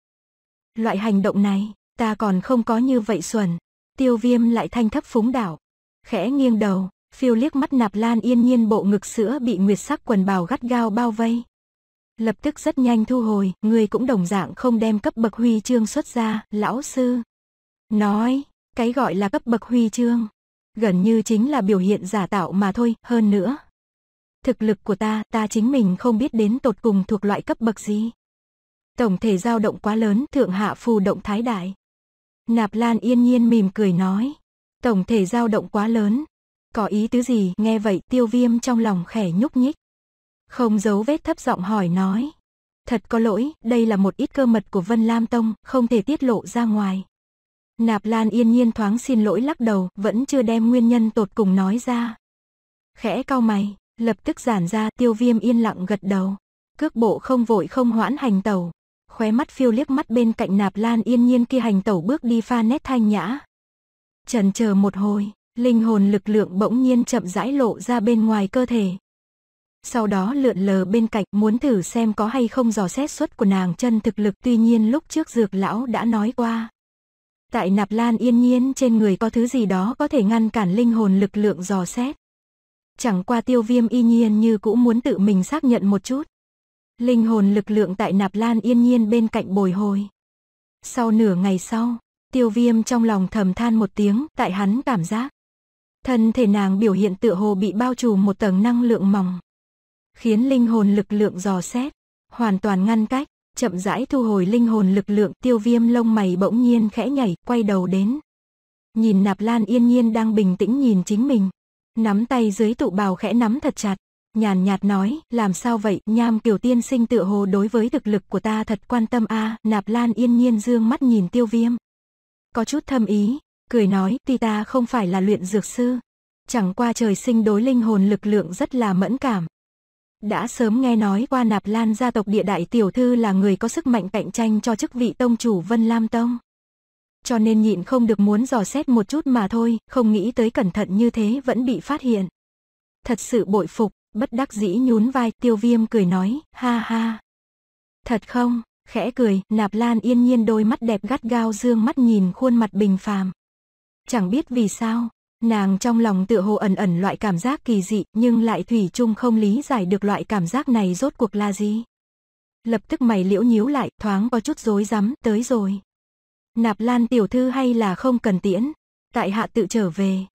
Loại hành động này, ta còn không có như vậy xuẩn, tiêu viêm lại thanh thấp phúng đảo, khẽ nghiêng đầu, phiêu liếc mắt nạp lan yên nhiên bộ ngực sữa bị nguyệt sắc quần bào gắt gao bao vây. Lập tức rất nhanh thu hồi, người cũng đồng dạng không đem cấp bậc huy chương xuất ra, lão sư. Nói, cái gọi là cấp bậc huy chương, gần như chính là biểu hiện giả tạo mà thôi, hơn nữa. Thực lực của ta, ta chính mình không biết đến tột cùng thuộc loại cấp bậc gì. Tổng thể dao động quá lớn, thượng hạ phù động thái đại. Nạp Lan yên nhiên mỉm cười nói. Tổng thể dao động quá lớn. Có ý tứ gì? Nghe vậy tiêu viêm trong lòng khẻ nhúc nhích. Không giấu vết thấp giọng hỏi nói. Thật có lỗi, đây là một ít cơ mật của Vân Lam Tông, không thể tiết lộ ra ngoài. Nạp Lan yên nhiên thoáng xin lỗi lắc đầu, vẫn chưa đem nguyên nhân tột cùng nói ra. Khẽ cau mày, lập tức giản ra tiêu viêm yên lặng gật đầu. Cước bộ không vội không hoãn hành tẩu. Khóe mắt phiêu liếc mắt bên cạnh nạp lan yên nhiên kia hành tẩu bước đi pha nét thanh nhã. Trần chờ một hồi, linh hồn lực lượng bỗng nhiên chậm rãi lộ ra bên ngoài cơ thể. Sau đó lượn lờ bên cạnh muốn thử xem có hay không dò xét suất của nàng chân thực lực tuy nhiên lúc trước dược lão đã nói qua. Tại nạp lan yên nhiên trên người có thứ gì đó có thể ngăn cản linh hồn lực lượng dò xét. Chẳng qua tiêu viêm y nhiên như cũng muốn tự mình xác nhận một chút. Linh hồn lực lượng tại nạp lan yên nhiên bên cạnh bồi hồi. Sau nửa ngày sau, Tiêu viêm trong lòng thầm than một tiếng, tại hắn cảm giác. Thân thể nàng biểu hiện tựa hồ bị bao trùm một tầng năng lượng mỏng. Khiến linh hồn lực lượng dò xét, hoàn toàn ngăn cách, chậm rãi thu hồi linh hồn lực lượng tiêu viêm lông mày bỗng nhiên khẽ nhảy, quay đầu đến. Nhìn nạp lan yên nhiên đang bình tĩnh nhìn chính mình. Nắm tay dưới tụ bào khẽ nắm thật chặt, nhàn nhạt nói, làm sao vậy, nham kiều tiên sinh tựa hồ đối với thực lực của ta thật quan tâm a à, nạp lan yên nhiên dương mắt nhìn tiêu viêm, có chút thâm ý, cười nói tuy ta không phải là luyện dược sư, chẳng qua trời sinh đối linh hồn lực lượng rất là mẫn cảm. Đã sớm nghe nói qua nạp lan gia tộc địa đại tiểu thư là người có sức mạnh cạnh tranh cho chức vị tông chủ Vân Lam Tông. Cho nên nhịn không được muốn dò xét một chút mà thôi, không nghĩ tới cẩn thận như thế vẫn bị phát hiện. Thật sự bội phục, bất đắc dĩ nhún vai tiêu viêm cười nói, ha ha. Thật không, khẽ cười, nạp lan yên nhiên đôi mắt đẹp gắt gao dương mắt nhìn khuôn mặt bình phàm. Chẳng biết vì sao, nàng trong lòng tựa hồ ẩn ẩn loại cảm giác kỳ dị nhưng lại thủy chung không lý giải được loại cảm giác này rốt cuộc là gì. Lập tức mày liễu nhíu lại, thoáng có chút rối rắm, tới rồi. Nạp lan tiểu thư hay là không cần tiễn, tại hạ tự trở về.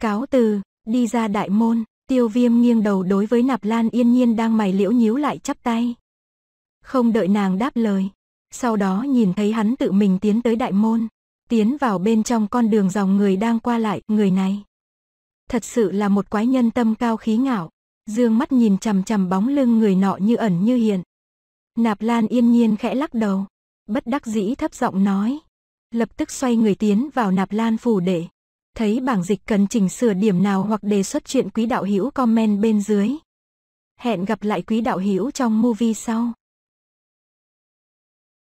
Cáo từ, đi ra đại môn, tiêu viêm nghiêng đầu đối với nạp lan yên nhiên đang mày liễu nhíu lại chắp tay. Không đợi nàng đáp lời, sau đó nhìn thấy hắn tự mình tiến tới đại môn, tiến vào bên trong con đường dòng người đang qua lại, người này. Thật sự là một quái nhân tâm cao khí ngạo, dương mắt nhìn chằm chằm bóng lưng người nọ như ẩn như hiện. Nạp Lan yên nhiên khẽ lắc đầu, bất đắc dĩ thấp giọng nói, lập tức xoay người tiến vào Nạp Lan phủ để thấy bảng dịch cần chỉnh sửa điểm nào hoặc đề xuất chuyện quý đạo hữu comment bên dưới. Hẹn gặp lại quý đạo hữu trong movie sau.